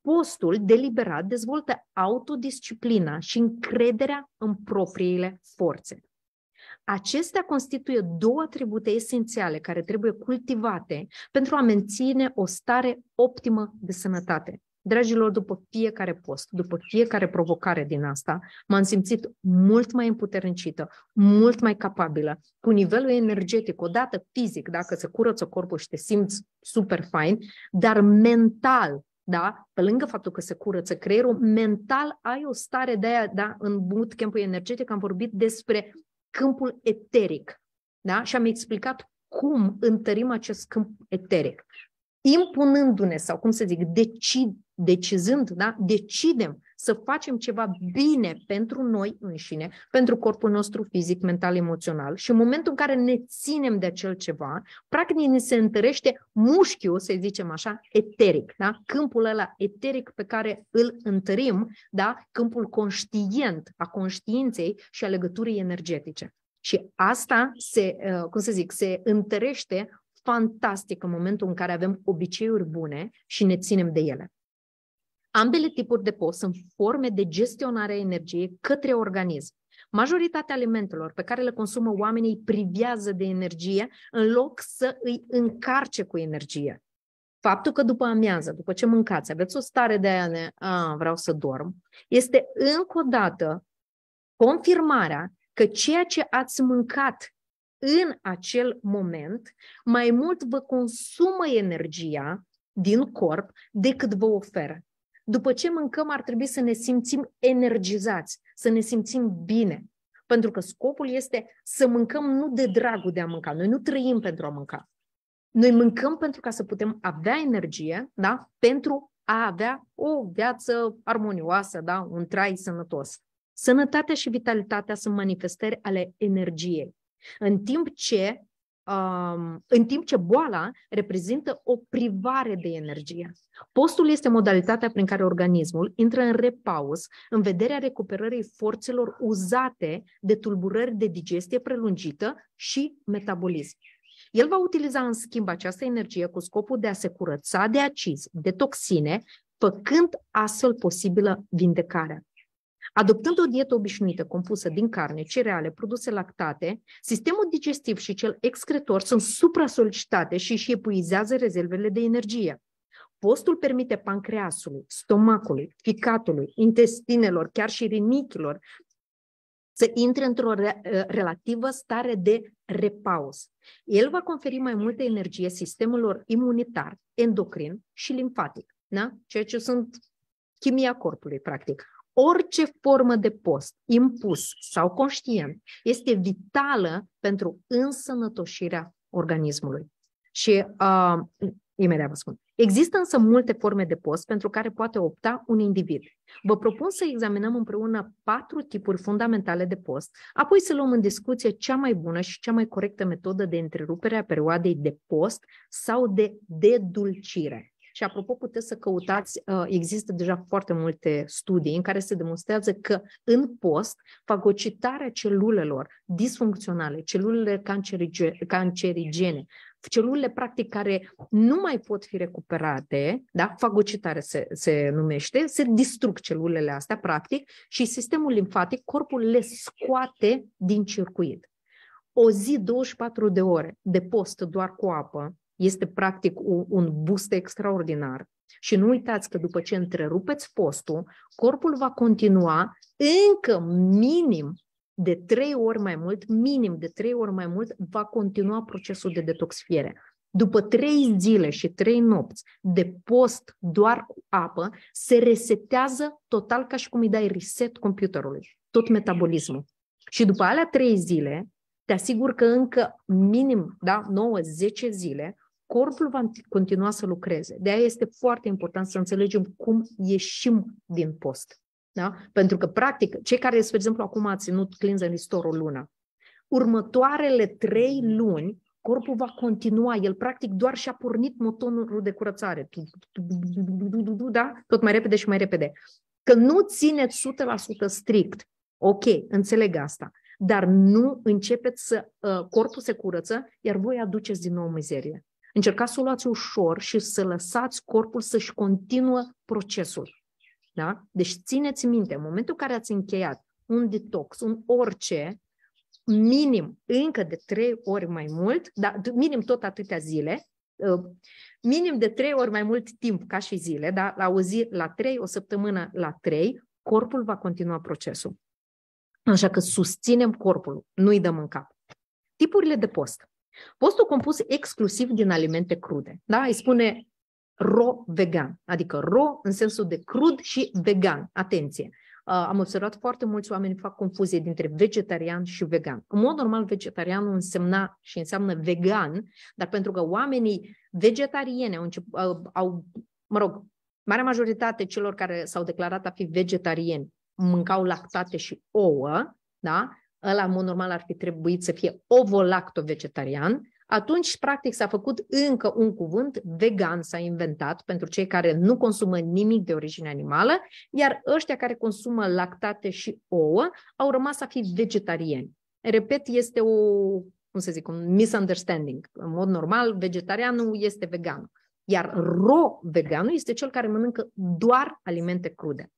Postul deliberat dezvoltă autodisciplina și încrederea în propriile forțe. Acestea constituie două atribute esențiale care trebuie cultivate pentru a menține o stare optimă de sănătate. Dragilor, după fiecare post, după fiecare provocare din asta, m-am simțit mult mai împuternicită, mult mai capabilă, cu nivelul energetic, odată fizic, dacă se curăță corpul și te simți super fain, dar mental, da? Pe lângă faptul că se curăță creierul, mental ai o stare de aia, da? În bootcamp-ul energetic am vorbit despre câmpul eteric, da? Și am explicat cum întărim acest câmp eteric impunându-ne sau, cum să zic, decid, decizând, da? decidem să facem ceva bine pentru noi înșine, pentru corpul nostru fizic, mental, emoțional și în momentul în care ne ținem de acel ceva, practic ne se întărește mușchiul, să zicem așa, eteric, da? câmpul ăla eteric pe care îl întărim, da? câmpul conștient a conștiinței și a legăturii energetice. Și asta se, uh, cum să zic, se întărește fantastic în momentul în care avem obiceiuri bune și ne ținem de ele. Ambele tipuri de post sunt forme de gestionare a energiei către organism. Majoritatea alimentelor pe care le consumă oamenii îi privează de energie în loc să îi încarce cu energie. Faptul că după amiază, după ce mâncați, aveți o stare de aia, ne, a, vreau să dorm, este încă o dată confirmarea că ceea ce ați mâncat în acel moment, mai mult vă consumă energia din corp decât vă oferă. După ce mâncăm, ar trebui să ne simțim energizați, să ne simțim bine. Pentru că scopul este să mâncăm nu de dragul de a mânca. Noi nu trăim pentru a mânca. Noi mâncăm pentru ca să putem avea energie, da? pentru a avea o viață armonioasă, da? un trai sănătos. Sănătatea și vitalitatea sunt manifestări ale energiei. În timp ce, um, în timp ce boala reprezintă o privare de energie. Postul este modalitatea prin care organismul intră în repaus în vederea recuperării forțelor uzate de tulburări de digestie prelungită și metabolism. El va utiliza în schimb această energie cu scopul de a se curăța de acizi, de toxine, făcând astfel posibilă vindecarea. Adoptând o dietă obișnuită compusă din carne, cereale, produse lactate, sistemul digestiv și cel excretor sunt supra-solicitate și își epuizează rezervele de energie. Postul permite pancreasului, stomacului, ficatului, intestinelor, chiar și rinichilor să intre într-o re- ă, relativă stare de repaus. El va conferi mai multă energie sistemelor imunitar, endocrin și limfatic, da? ceea ce sunt chimia corpului, practic orice formă de post, impus sau conștient, este vitală pentru însănătoșirea organismului. Și uh, imediat vă spun. Există însă multe forme de post pentru care poate opta un individ. Vă propun să examinăm împreună patru tipuri fundamentale de post, apoi să luăm în discuție cea mai bună și cea mai corectă metodă de întrerupere a perioadei de post sau de dedulcire. Și apropo, puteți să căutați, uh, există deja foarte multe studii în care se demonstrează că în post fagocitarea celulelor disfuncționale, celulele cancerigene, celulele practic care nu mai pot fi recuperate, da? fagocitare se, se numește, se distrug celulele astea practic și sistemul limfatic, corpul le scoate din circuit. O zi 24 de ore de post doar cu apă, este practic un boost extraordinar. Și nu uitați că după ce întrerupeți postul, corpul va continua încă minim de trei ori mai mult, minim de trei ori mai mult, va continua procesul de detoxifiere. După trei zile și trei nopți de post doar cu apă, se resetează total ca și cum îi dai reset computerului, tot metabolismul. Și după alea trei zile, te asigur că încă minim da, 9-10 zile corpul va continua să lucreze. De aia este foarte important să înțelegem cum ieșim din post. Da? Pentru că, practic, cei care, spre exemplu, acum a ținut în restore o lună, următoarele trei luni, corpul va continua. El, practic, doar și-a pornit motorul de curățare. Da? Tot mai repede și mai repede. Că nu țineți 100% strict. Ok, înțeleg asta. Dar nu începeți să... Uh, corpul se curăță, iar voi aduceți din nou mizerie. Încercați să o luați ușor și să lăsați corpul să-și continuă procesul. Da? Deci țineți minte, în momentul în care ați încheiat un detox, un orice, minim încă de trei ori mai mult, dar minim tot atâtea zile, uh, minim de trei ori mai mult timp ca și zile, da? la o zi la trei, o săptămână la trei, corpul va continua procesul. Așa că susținem corpul, nu-i dăm în cap. Tipurile de post. Postul compus exclusiv din alimente crude, da? Îi spune ro-vegan, adică ro în sensul de crud și vegan. Atenție! Am observat foarte mulți oameni fac confuzie dintre vegetarian și vegan. În mod normal, vegetarianul însemna și înseamnă vegan, dar pentru că oamenii vegetariene au, început, au mă rog, marea majoritate celor care s-au declarat a fi vegetarieni mâncau lactate și ouă, da? ăla, în mod normal, ar fi trebuit să fie ovolacto-vegetarian, atunci, practic, s-a făcut încă un cuvânt, vegan s-a inventat pentru cei care nu consumă nimic de origine animală, iar ăștia care consumă lactate și ouă au rămas a fi vegetarieni. Repet, este o, cum să zic, un misunderstanding. În mod normal, vegetarianul este vegan, iar ro-veganul este cel care mănâncă doar alimente crude.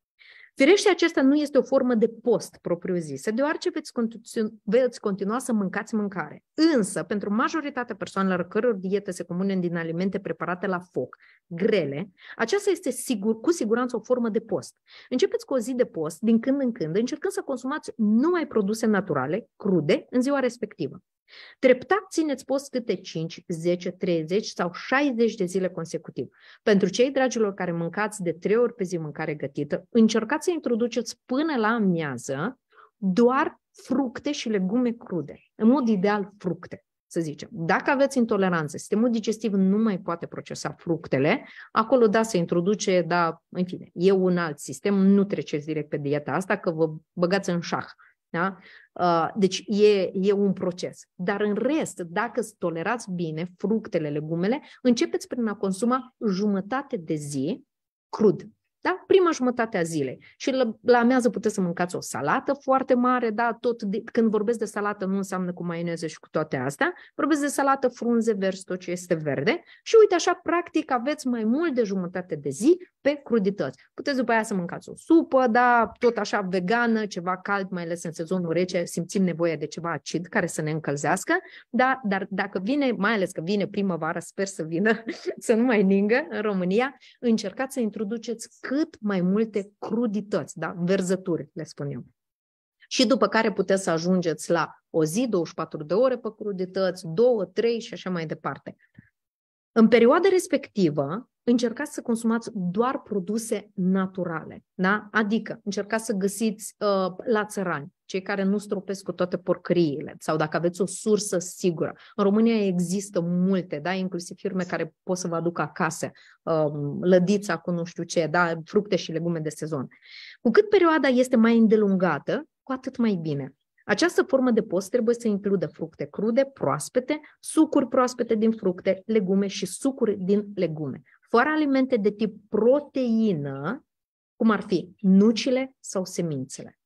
Firește, acesta nu este o formă de post propriu-zisă, deoarece veți, continu- veți continua să mâncați mâncare. Însă, pentru majoritatea persoanelor căror dietă se comune din alimente preparate la foc, grele, aceasta este sigur, cu siguranță o formă de post. Începeți cu o zi de post, din când în când, încercând să consumați numai produse naturale, crude, în ziua respectivă. Treptat țineți post câte 5, 10, 30 sau 60 de zile consecutiv. Pentru cei dragilor care mâncați de 3 ori pe zi mâncare gătită, încercați să introduceți până la amiază doar fructe și legume crude. În mod ideal, fructe să zicem. Dacă aveți intoleranță, sistemul digestiv nu mai poate procesa fructele, acolo da, se introduce, da, în fine, e un alt sistem, nu treceți direct pe dieta asta, că vă băgați în șah da? Uh, deci e, e un proces. Dar în rest, dacă tolerați bine fructele, legumele, începeți prin a consuma jumătate de zi crud. Da? Prima jumătate a zilei. Și la, la amează puteți să mâncați o salată foarte mare, da? Tot de, când vorbesc de salată nu înseamnă cu maioneză și cu toate astea. Vorbesc de salată, frunze, verzi, tot ce este verde. Și uite așa, practic, aveți mai mult de jumătate de zi pe crudități. Puteți după aia să mâncați o supă, da, tot așa vegană, ceva cald, mai ales în sezonul rece, simțim nevoia de ceva acid care să ne încălzească, da, dar dacă vine, mai ales că vine primăvară, sper să vină, [LAUGHS] să nu mai ningă în România, încercați să introduceți cât mai multe crudități, da, verzături, le spun eu și după care puteți să ajungeți la o zi, 24 de ore pe crudități, 2, 3 și așa mai departe. În perioada respectivă, încercați să consumați doar produse naturale, da? Adică încercați să găsiți uh, la țărani, cei care nu stropesc cu toate porcăriile sau dacă aveți o sursă sigură. În România există multe, da, inclusiv firme care pot să vă aducă acasă uh, lădița cu nu știu ce, da, fructe și legume de sezon. Cu cât perioada este mai îndelungată, cu atât mai bine. Această formă de post trebuie să includă fructe crude, proaspete, sucuri proaspete din fructe, legume și sucuri din legume fără alimente de tip proteină, cum ar fi nucile sau semințele.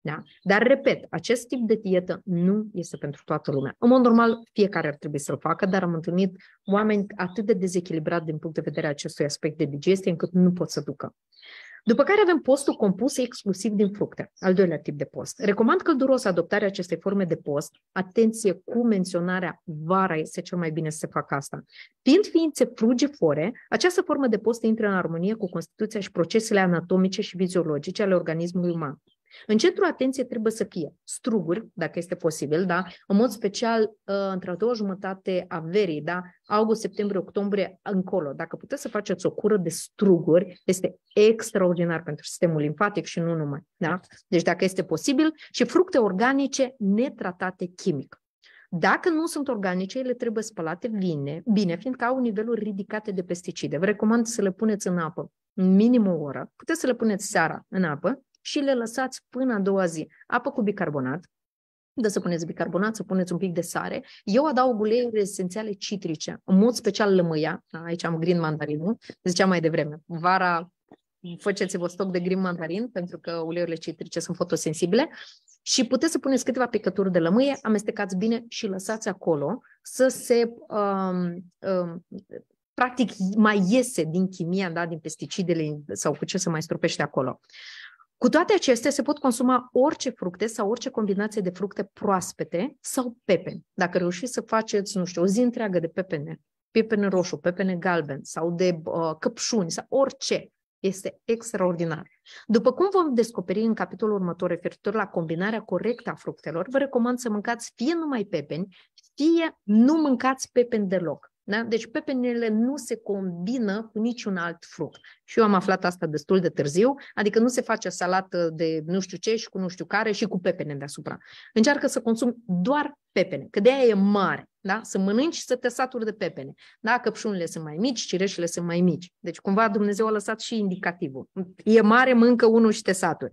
Da? Dar, repet, acest tip de dietă nu este pentru toată lumea. În mod normal, fiecare ar trebui să-l facă, dar am întâlnit oameni atât de dezechilibrat din punct de vedere acestui aspect de digestie încât nu pot să ducă. După care avem postul compus exclusiv din fructe, al doilea tip de post. Recomand călduros adoptarea acestei forme de post, atenție cu menționarea vara este cel mai bine să se facă asta. Fiind ființe frugifore, această formă de post intră în armonie cu Constituția și procesele anatomice și fiziologice ale organismului uman. În centrul atenției trebuie să fie struguri, dacă este posibil, da? în mod special ă, între a doua jumătate a verii, da? august, septembrie, octombrie, încolo. Dacă puteți să faceți o cură de struguri, este extraordinar pentru sistemul limfatic și nu numai. Da? Deci dacă este posibil, și fructe organice netratate chimic. Dacă nu sunt organice, ele trebuie spălate bine, bine, fiindcă au niveluri ridicate de pesticide. Vă recomand să le puneți în apă minim o oră. Puteți să le puneți seara în apă și le lăsați până a doua zi. Apă cu bicarbonat, de să puneți bicarbonat, să puneți un pic de sare. Eu adaug uleiuri esențiale citrice, în mod special lămâia, aici am green mandarinul, ziceam mai devreme, vara faceți-vă stoc de green mandarin, pentru că uleiurile citrice sunt fotosensibile, și puteți să puneți câteva picături de lămâie, amestecați bine și lăsați acolo să se um, um, practic mai iese din chimia, da, din pesticidele sau cu ce se mai stropește acolo. Cu toate acestea, se pot consuma orice fructe sau orice combinație de fructe proaspete sau pepeni. Dacă reușiți să faceți, nu știu, o zi întreagă de pepene, pepene roșu, pepene galben sau de uh, căpșuni sau orice, este extraordinar. După cum vom descoperi în capitolul următor referitor la combinarea corectă a fructelor, vă recomand să mâncați fie numai pepeni, fie nu mâncați pepeni deloc. Da? Deci pepenele nu se combină cu niciun alt fruct. Și eu am aflat asta destul de târziu, adică nu se face salată de nu știu ce și cu nu știu care și cu pepene deasupra. Încearcă să consum doar pepene, că de aia e mare. Da? Să mănânci să te saturi de pepene. Da? Căpșunile sunt mai mici, cireșele sunt mai mici. Deci cumva Dumnezeu a lăsat și indicativul. E mare, mâncă unul și te saturi.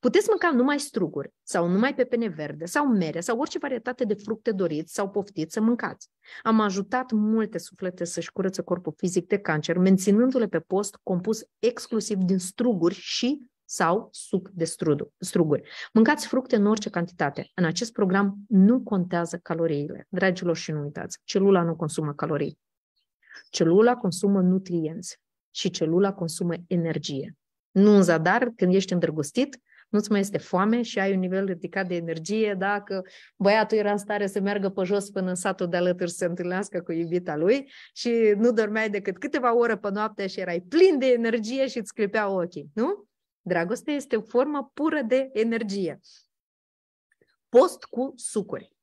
Puteți mânca numai struguri sau numai pepene verde sau mere sau orice varietate de fructe doriți sau poftiți să mâncați. Am ajutat multe suflete să-și curăță corpul fizic de cancer, menținându-le pe post compus exclusiv din struguri și sau suc de struguri. Mâncați fructe în orice cantitate. În acest program nu contează caloriile. Dragilor, și nu uitați, celula nu consumă calorii. Celula consumă nutrienți și celula consumă energie. Nu în zadar, când ești îndrăgostit, nu-ți mai este foame și ai un nivel ridicat de energie dacă băiatul era în stare să meargă pe jos până în satul de alături să se întâlnească cu iubita lui și nu dormeai decât câteva ore pe noapte și erai plin de energie și îți clipeau ochii, nu? Dragostea este o formă pură de energie. Post cu sucuri.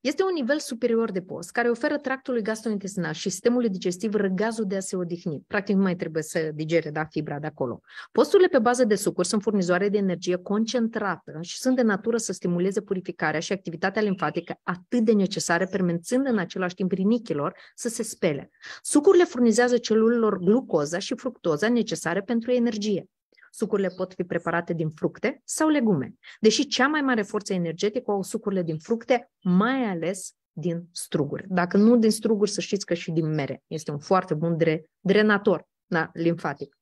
Este un nivel superior de post care oferă tractului gastrointestinal și sistemului digestiv răgazul de a se odihni. Practic nu mai trebuie să digere da, fibra de acolo. Posturile pe bază de sucuri sunt furnizoare de energie concentrată și sunt de natură să stimuleze purificarea și activitatea limfatică atât de necesare, permențând în același timp rinichilor să se spele. Sucurile furnizează celulelor glucoza și fructoza necesare pentru energie. Sucurile pot fi preparate din fructe sau legume, deși cea mai mare forță energetică au sucurile din fructe, mai ales din struguri. Dacă nu din struguri, să știți că și din mere. Este un foarte bun dre- drenator na, da, limfatic.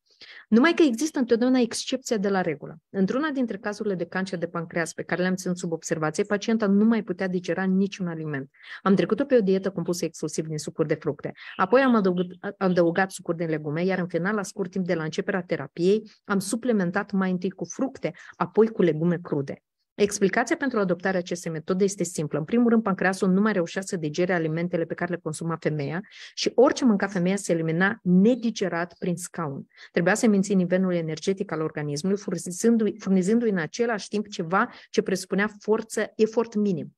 Numai că există întotdeauna excepția de la regulă. Într-una dintre cazurile de cancer de pancreas pe care le-am ținut sub observație, pacienta nu mai putea digera niciun aliment. Am trecut-o pe o dietă compusă exclusiv din sucuri de fructe. Apoi am adăugat, adăugat sucuri de legume, iar în final, la scurt timp de la începerea terapiei, am suplementat mai întâi cu fructe, apoi cu legume crude. Explicația pentru adoptarea acestei metode este simplă. În primul rând, pancreasul nu mai reușea să digere alimentele pe care le consuma femeia și orice mânca femeia se elimina nedigerat prin scaun. Trebuia să menții nivelul energetic al organismului, furnizându-i, furnizându în același timp ceva ce presupunea forță, efort minim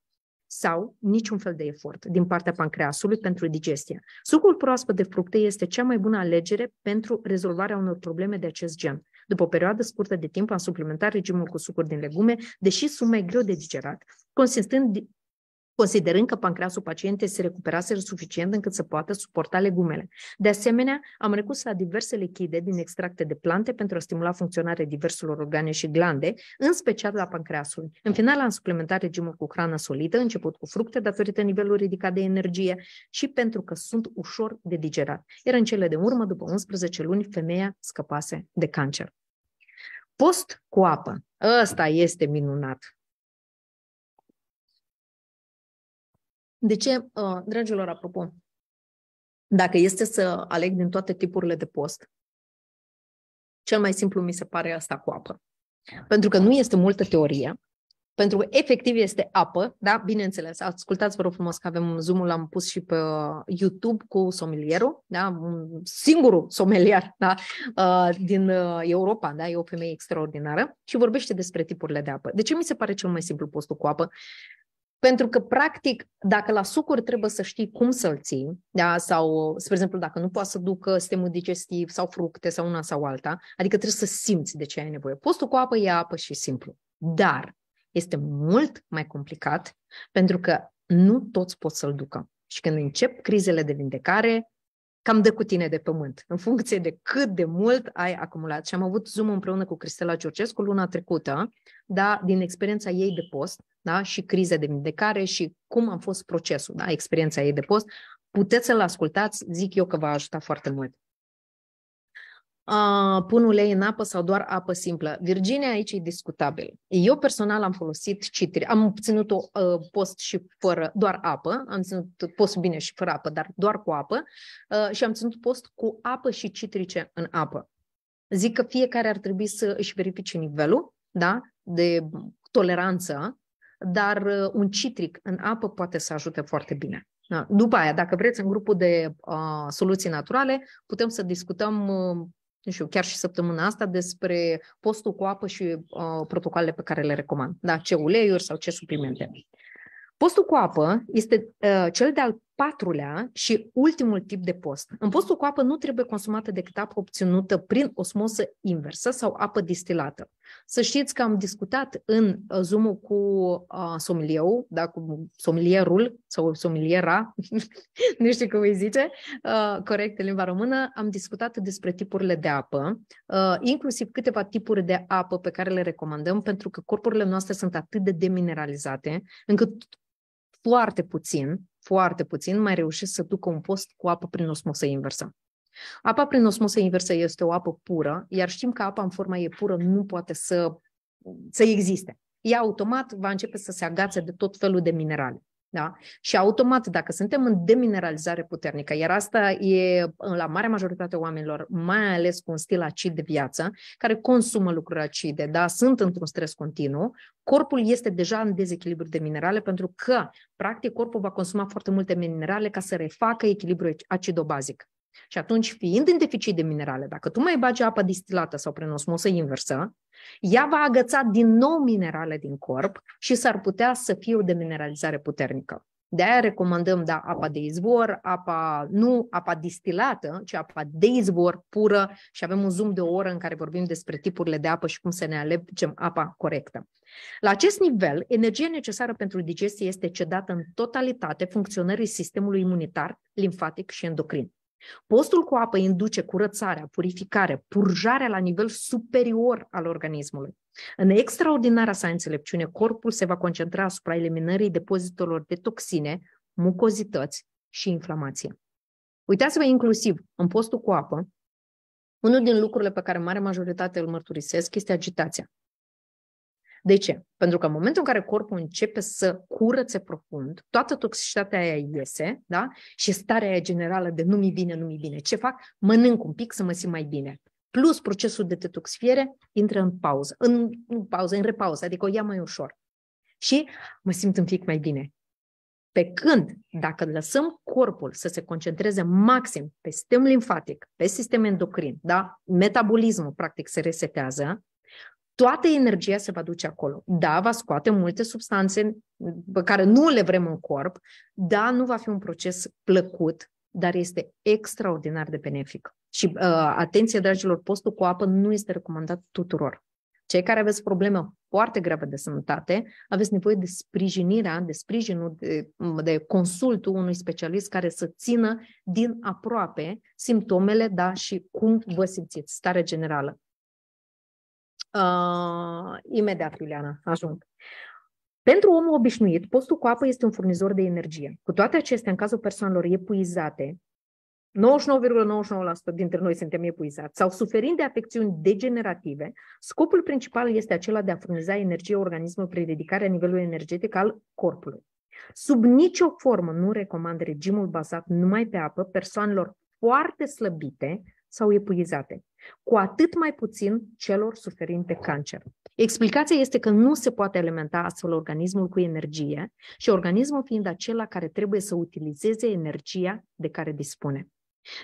sau niciun fel de efort din partea pancreasului pentru digestie. Sucul proaspăt de fructe este cea mai bună alegere pentru rezolvarea unor probleme de acest gen. După o perioadă scurtă de timp am suplimentat regimul cu sucuri din legume, deși sunt mai greu de digerat, consistând considerând că pancreasul pacientei se recuperase suficient încât să poată suporta legumele. De asemenea, am recurs la diverse lichide din extracte de plante pentru a stimula funcționarea diverselor organe și glande, în special la pancreasului. În final, am suplimentat regimul cu hrană solidă, început cu fructe datorită nivelului ridicat de energie și pentru că sunt ușor de digerat. Iar în cele de urmă, după 11 luni, femeia scăpase de cancer. Post cu apă. Ăsta este minunat. De ce, uh, dragilor, apropo, dacă este să aleg din toate tipurile de post, cel mai simplu mi se pare asta cu apă. Pentru că nu este multă teorie, pentru că efectiv este apă, da? Bineînțeles, ascultați vă rog frumos că avem zoom-ul, l-am pus și pe uh, YouTube cu somelierul, da? Singurul somelier da? Uh, din Europa, da? E o femeie extraordinară și vorbește despre tipurile de apă. De ce mi se pare cel mai simplu postul cu apă? Pentru că, practic, dacă la sucuri trebuie să știi cum să-l ții, da? sau, spre exemplu, dacă nu poți să ducă sistemul digestiv sau fructe sau una sau alta, adică trebuie să simți de ce ai nevoie. Postul cu apă e apă și simplu. Dar este mult mai complicat pentru că nu toți pot să-l ducă. Și când încep crizele de vindecare, cam dă cu tine de pământ, în funcție de cât de mult ai acumulat. Și am avut Zoom împreună cu Cristela Ciorcescu luna trecută, da, din experiența ei de post, da, și crize de vindecare și cum a fost procesul, da, experiența ei de post, puteți să-l ascultați, zic eu că va ajuta foarte mult pun ulei în apă sau doar apă simplă. Virginia aici e discutabil. Eu personal am folosit citri, am ținut-o uh, ă, post și fără, doar apă, am ținut post bine și fără apă, dar doar cu apă uh, și am ținut post cu apă și citrice în apă. Zic că fiecare ar trebui să își verifice nivelul da, de toleranță, dar uh, un citric în apă poate să ajute foarte bine. Da. După aia, dacă vreți, în grupul de uh, soluții naturale, putem să discutăm uh, nu știu, chiar și săptămâna asta, despre postul cu apă și uh, protocoalele pe care le recomand. Da, ce uleiuri sau ce suplimente. Postul cu apă este uh, cel de-al patrulea și ultimul tip de post. În postul cu apă nu trebuie consumată decât apă obținută prin osmoză inversă sau apă distilată. Să știți că am discutat în uh, zoom cu uh, somelieu, da, cu somilierul sau somiliera, [LAUGHS] nu știu cum îi zice, uh, corect în limba română, am discutat despre tipurile de apă, uh, inclusiv câteva tipuri de apă pe care le recomandăm, pentru că corpurile noastre sunt atât de demineralizate, încât foarte puțin foarte puțin mai reușesc să ducă un post cu apă prin osmosă inversă. Apa prin osmosă inversă este o apă pură, iar știm că apa în forma e pură nu poate să, să existe. Ea automat va începe să se agațe de tot felul de minerale. Da? Și automat, dacă suntem în demineralizare puternică, iar asta e la marea majoritate oamenilor, mai ales cu un stil acid de viață, care consumă lucruri acide, da? sunt într-un stres continuu, corpul este deja în dezechilibru de minerale pentru că, practic, corpul va consuma foarte multe minerale ca să refacă echilibrul acidobazic. Și atunci, fiind în deficit de minerale, dacă tu mai bagi apă distilată sau prin osmosă inversă, ea va agăța din nou minerale din corp și s-ar putea să fie o demineralizare puternică. De aia recomandăm, da, apa de izvor, apa, nu apa distilată, ci apa de izvor pură și avem un zoom de o oră în care vorbim despre tipurile de apă și cum să ne alegem apa corectă. La acest nivel, energia necesară pentru digestie este cedată în totalitate funcționării sistemului imunitar, limfatic și endocrin. Postul cu apă induce curățarea, purificarea, purjarea la nivel superior al organismului. În extraordinara sa înțelepciune, corpul se va concentra asupra eliminării depozitelor de toxine, mucozități și inflamație. Uitați-vă inclusiv în postul cu apă, unul din lucrurile pe care mare majoritate îl mărturisesc este agitația. De ce? Pentru că în momentul în care corpul începe să curățe profund, toată toxicitatea aia iese, da? Și starea aia generală de nu-mi bine, nu-mi bine. Ce fac? Mănânc un pic să mă simt mai bine. Plus procesul de detoxifiere intră în pauză, în, în pauză, în repauză, adică o ia mai ușor. Și mă simt un pic mai bine. Pe când, dacă lăsăm corpul să se concentreze maxim pe sistemul limfatic, pe sistem endocrin, da? metabolismul practic se resetează, toată energia se va duce acolo. Da, va scoate multe substanțe pe care nu le vrem în corp, da, nu va fi un proces plăcut, dar este extraordinar de benefic. Și uh, atenție, dragilor, postul cu apă nu este recomandat tuturor. Cei care aveți probleme foarte grave de sănătate, aveți nevoie de sprijinirea, de sprijinul, de, de consultul unui specialist care să țină din aproape simptomele, da, și cum vă simțiți, starea generală. Uh, imediat, Iuliana, ajung. Pentru omul obișnuit, postul cu apă este un furnizor de energie. Cu toate acestea, în cazul persoanelor epuizate, 99,99% dintre noi suntem epuizați sau suferind de afecțiuni degenerative, scopul principal este acela de a furniza energie organismului prin ridicarea nivelului energetic al corpului. Sub nicio formă nu recomand regimul bazat numai pe apă persoanelor foarte slăbite, sau epuizate, cu atât mai puțin celor suferind de cancer. Explicația este că nu se poate alimenta astfel organismul cu energie și organismul fiind acela care trebuie să utilizeze energia de care dispune.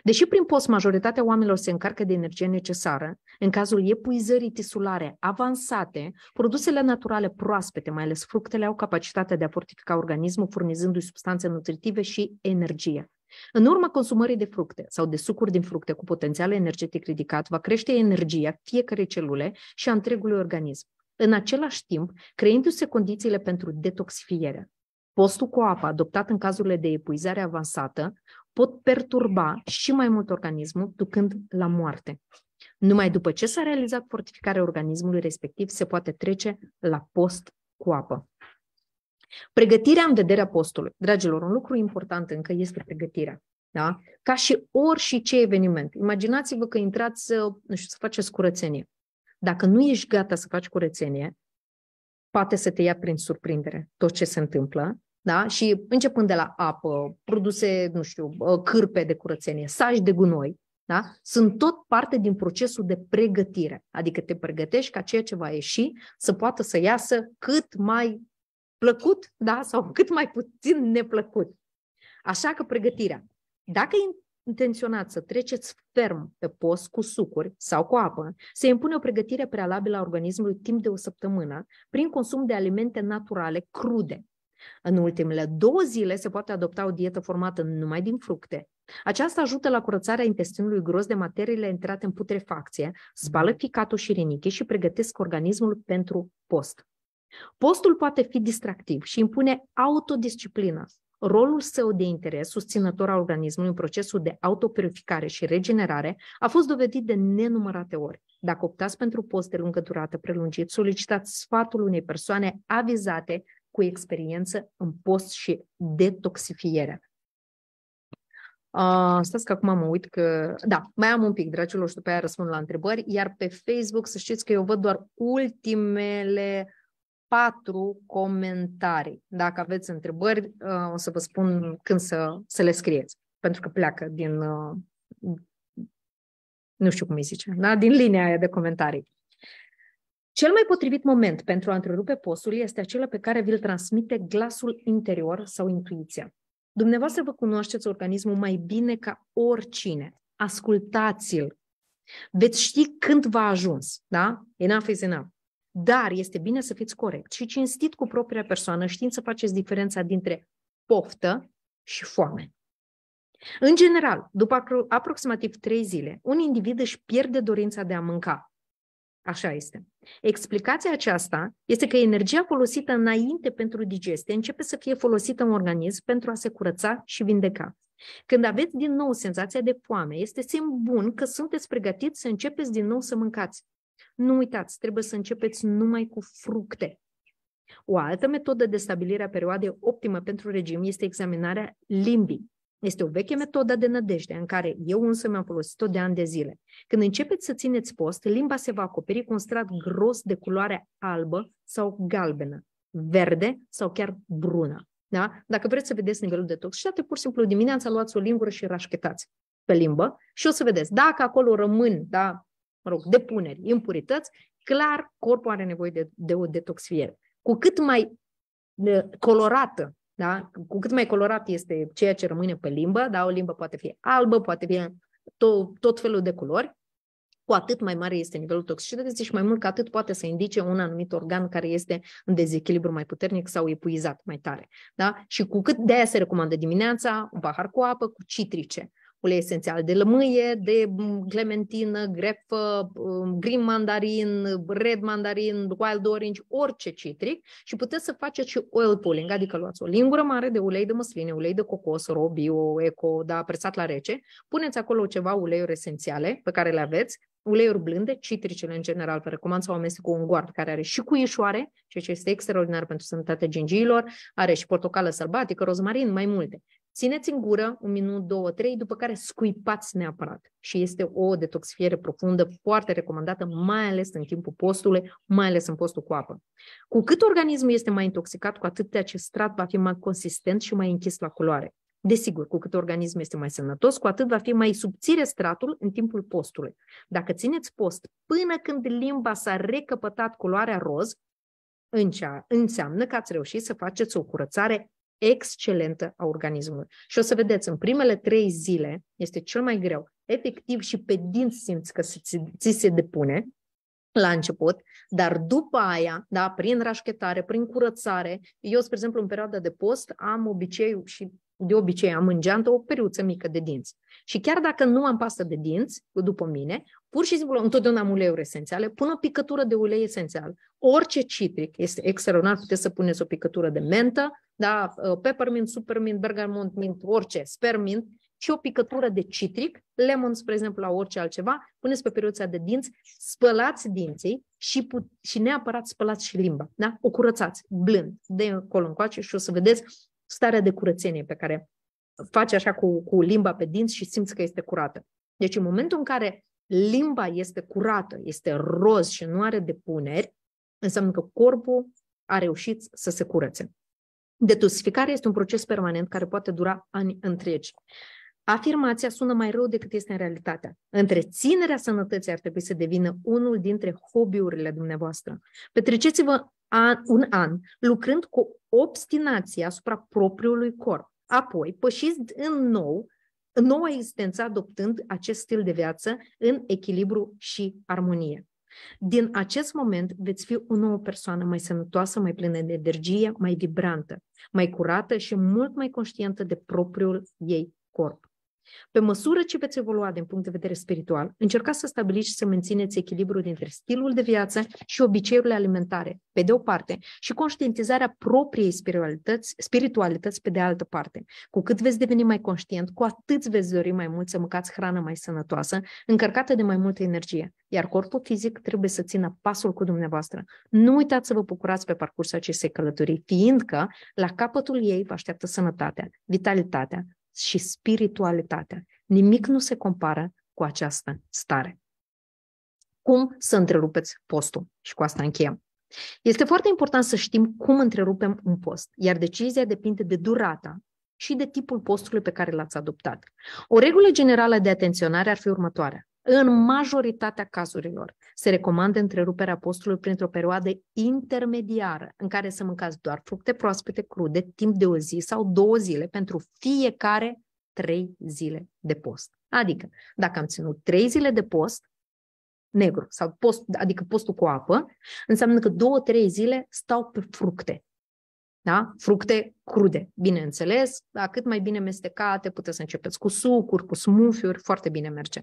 Deși prin post majoritatea oamenilor se încarcă de energie necesară, în cazul epuizării tisulare avansate, produsele naturale proaspete, mai ales fructele, au capacitatea de a fortifica organismul furnizându-i substanțe nutritive și energie. În urma consumării de fructe sau de sucuri din fructe cu potențial energetic ridicat, va crește energia fiecarei celule și a întregului organism, în același timp creându-se condițiile pentru detoxifiere. Postul cu apă adoptat în cazurile de epuizare avansată pot perturba și mai mult organismul, ducând la moarte. Numai după ce s-a realizat fortificarea organismului respectiv, se poate trece la post cu apă. Pregătirea în vederea postului. Dragilor, un lucru important încă este pregătirea. Da? Ca și ori și ce eveniment. Imaginați-vă că intrați, să nu știu, să faceți curățenie. Dacă nu ești gata să faci curățenie, poate să te ia prin surprindere tot ce se întâmplă da? Și începând de la apă, produse, nu știu, cârpe de curățenie, saci de gunoi, da? Sunt tot parte din procesul de pregătire. Adică te pregătești ca ceea ce va ieși să poată să iasă cât mai plăcut, da, sau cât mai puțin neplăcut. Așa că pregătirea. Dacă intenționați să treceți ferm pe post cu sucuri sau cu apă, se impune o pregătire prealabilă a organismului timp de o săptămână prin consum de alimente naturale crude. În ultimele două zile se poate adopta o dietă formată numai din fructe. Aceasta ajută la curățarea intestinului gros de materiile intrate în putrefacție, spală ficatul și rinichii și pregătesc organismul pentru post. Postul poate fi distractiv și impune autodisciplină. rolul său de interes susținător al organismului în procesul de autopurificare și regenerare a fost dovedit de nenumărate ori. Dacă optați pentru post de lungă durată prelungit, solicitați sfatul unei persoane avizate cu experiență în post și detoxifiere. Uh, stați că acum mă uit că... Da, mai am un pic, dragilor, și după aia răspund la întrebări. Iar pe Facebook, să știți că eu văd doar ultimele patru comentarii. Dacă aveți întrebări, uh, o să vă spun când să, să le scrieți, pentru că pleacă din, uh, nu știu cum îi zice, da? din linia aia de comentarii. Cel mai potrivit moment pentru a întrerupe postul este acela pe care vi-l transmite glasul interior sau intuiția. Dumneavoastră vă cunoașteți organismul mai bine ca oricine. Ascultați-l. Veți ști când v-a ajuns, da? Enough is enough. Dar este bine să fiți corect și cinstit cu propria persoană, știind să faceți diferența dintre poftă și foame. În general, după aproximativ trei zile, un individ își pierde dorința de a mânca. Așa este. Explicația aceasta este că energia folosită înainte pentru digestie începe să fie folosită în organism pentru a se curăța și vindeca. Când aveți din nou senzația de foame, este semn bun că sunteți pregătiți să începeți din nou să mâncați. Nu uitați, trebuie să începeți numai cu fructe. O altă metodă de stabilire a perioadei optimă pentru regim este examinarea limbii. Este o veche metodă de nădejde în care eu însă mi-am folosit-o de ani de zile. Când începeți să țineți post, limba se va acoperi cu un strat gros de culoare albă sau galbenă, verde sau chiar brună. Da? Dacă vreți să vedeți nivelul de atât pur și simplu dimineața luați o lingură și rașchetați pe limbă și o să vedeți. Dacă acolo rămân da, mă rog, depuneri, impurități, clar corpul are nevoie de, de o detoxifiere. Cu cât mai colorată, da? cu cât mai colorat este ceea ce rămâne pe limbă, da? o limbă poate fi albă, poate fi tot, tot felul de culori, cu atât mai mare este nivelul toxicității și mai mult că atât poate să indice un anumit organ care este în dezechilibru mai puternic sau epuizat mai tare. Da? Și cu cât de aia se recomandă dimineața un pahar cu apă, cu citrice ulei esențial de lămâie, de mm, clementină, grepă, mm, green mandarin, red mandarin, wild orange, orice citric și puteți să faceți și oil pulling, adică luați o lingură mare de ulei de măsline, ulei de cocos, robio, bio, eco, da, presat la rece, puneți acolo ceva uleiuri esențiale pe care le aveți, uleiuri blânde, citricele în general, vă recomand să o amestec cu un guard care are și cuișoare, ceea ce este extraordinar pentru sănătatea gingiilor, are și portocală sălbatică, rozmarin, mai multe. Țineți în gură un minut, două, trei, după care scuipați neapărat. Și este o detoxifiere profundă foarte recomandată, mai ales în timpul postului, mai ales în postul cu apă. Cu cât organismul este mai intoxicat, cu atât acest strat va fi mai consistent și mai închis la culoare. Desigur, cu cât organismul este mai sănătos, cu atât va fi mai subțire stratul în timpul postului. Dacă țineți post până când limba s-a recăpătat culoarea roz, înseamnă că ați reușit să faceți o curățare excelentă a organismului. Și o să vedeți, în primele trei zile este cel mai greu. Efectiv și pe din simți că ți se depune la început, dar după aia, da, prin rașchetare, prin curățare, eu, spre exemplu, în perioada de post, am obiceiul și de obicei am în geantă o periuță mică de dinți. Și chiar dacă nu am pastă de dinți după mine, pur și simplu întotdeauna am uleiuri esențiale, pun o picătură de ulei esențial. Orice citric este extraordinar, puteți să puneți o picătură de mentă, da, uh, peppermint, supermint, bergamot mint, orice, spermint și o picătură de citric, lemon, spre exemplu, la orice altceva, puneți pe periuța de dinți, spălați dinții și, put- și neapărat spălați și limba, da? O curățați, blând, de acolo încoace și o să vedeți starea de curățenie pe care faci așa cu, cu limba pe dinți și simți că este curată. Deci în momentul în care limba este curată, este roz și nu are depuneri, înseamnă că corpul a reușit să se curățe. Detoxificarea este un proces permanent care poate dura ani întregi. Afirmația sună mai rău decât este în realitatea. Întreținerea sănătății ar trebui să devină unul dintre hobby-urile dumneavoastră. Petreceți-vă an, un an, lucrând cu obstinație asupra propriului corp. Apoi, pășiți în nou, în noua existență, adoptând acest stil de viață în echilibru și armonie. Din acest moment veți fi o nouă persoană mai sănătoasă, mai plină de energie, mai vibrantă, mai curată și mult mai conștientă de propriul ei corp. Pe măsură ce veți evolua din punct de vedere spiritual, încercați să stabiliți și să mențineți echilibrul dintre stilul de viață și obiceiurile alimentare, pe de o parte, și conștientizarea propriei spiritualități, spiritualități pe de altă parte. Cu cât veți deveni mai conștient, cu atât veți dori mai mult să mâncați hrană mai sănătoasă, încărcată de mai multă energie, iar corpul fizic trebuie să țină pasul cu dumneavoastră. Nu uitați să vă bucurați pe parcursul acestei călătorii, fiindcă la capătul ei vă așteaptă sănătatea, vitalitatea, și spiritualitatea. Nimic nu se compară cu această stare. Cum să întrerupeți postul? Și cu asta încheiem. Este foarte important să știm cum întrerupem un post, iar decizia depinde de durata și de tipul postului pe care l-ați adoptat. O regulă generală de atenționare ar fi următoarea. În majoritatea cazurilor se recomandă întreruperea postului printr-o perioadă intermediară în care să mâncați doar fructe proaspete crude timp de o zi sau două zile pentru fiecare trei zile de post. Adică, dacă am ținut trei zile de post, negru, sau post, adică postul cu apă, înseamnă că două-trei zile stau pe fructe. Da? Fructe crude, bineînțeles, dar cât mai bine mestecate, puteți să începeți cu sucuri, cu smoothie foarte bine merge.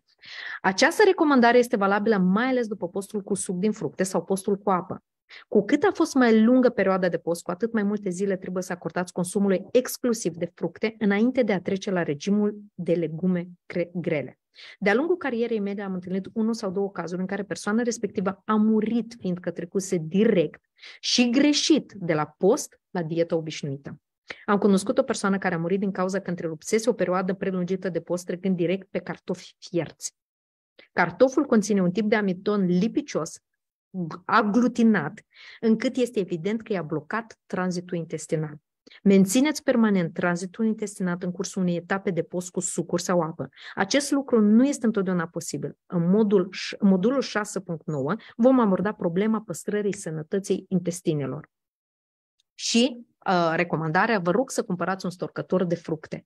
Această recomandare este valabilă mai ales după postul cu suc din fructe sau postul cu apă. Cu cât a fost mai lungă perioada de post, cu atât mai multe zile trebuie să acordați consumului exclusiv de fructe înainte de a trece la regimul de legume grele. De-a lungul carierei mele am întâlnit unul sau două cazuri în care persoana respectivă a murit fiindcă trecuse direct și greșit de la post la dieta obișnuită. Am cunoscut o persoană care a murit din cauza că întrerupsese o perioadă prelungită de post trecând direct pe cartofi fierți. Cartoful conține un tip de amiton lipicios aglutinat, încât este evident că i-a blocat tranzitul intestinal. Mențineți permanent tranzitul intestinal în cursul unei etape de post cu sucuri sau apă. Acest lucru nu este întotdeauna posibil. În modul, modulul 6.9 vom aborda problema păstrării sănătății intestinelor. Și Uh, recomandare: recomandarea, vă rog să cumpărați un storcător de fructe.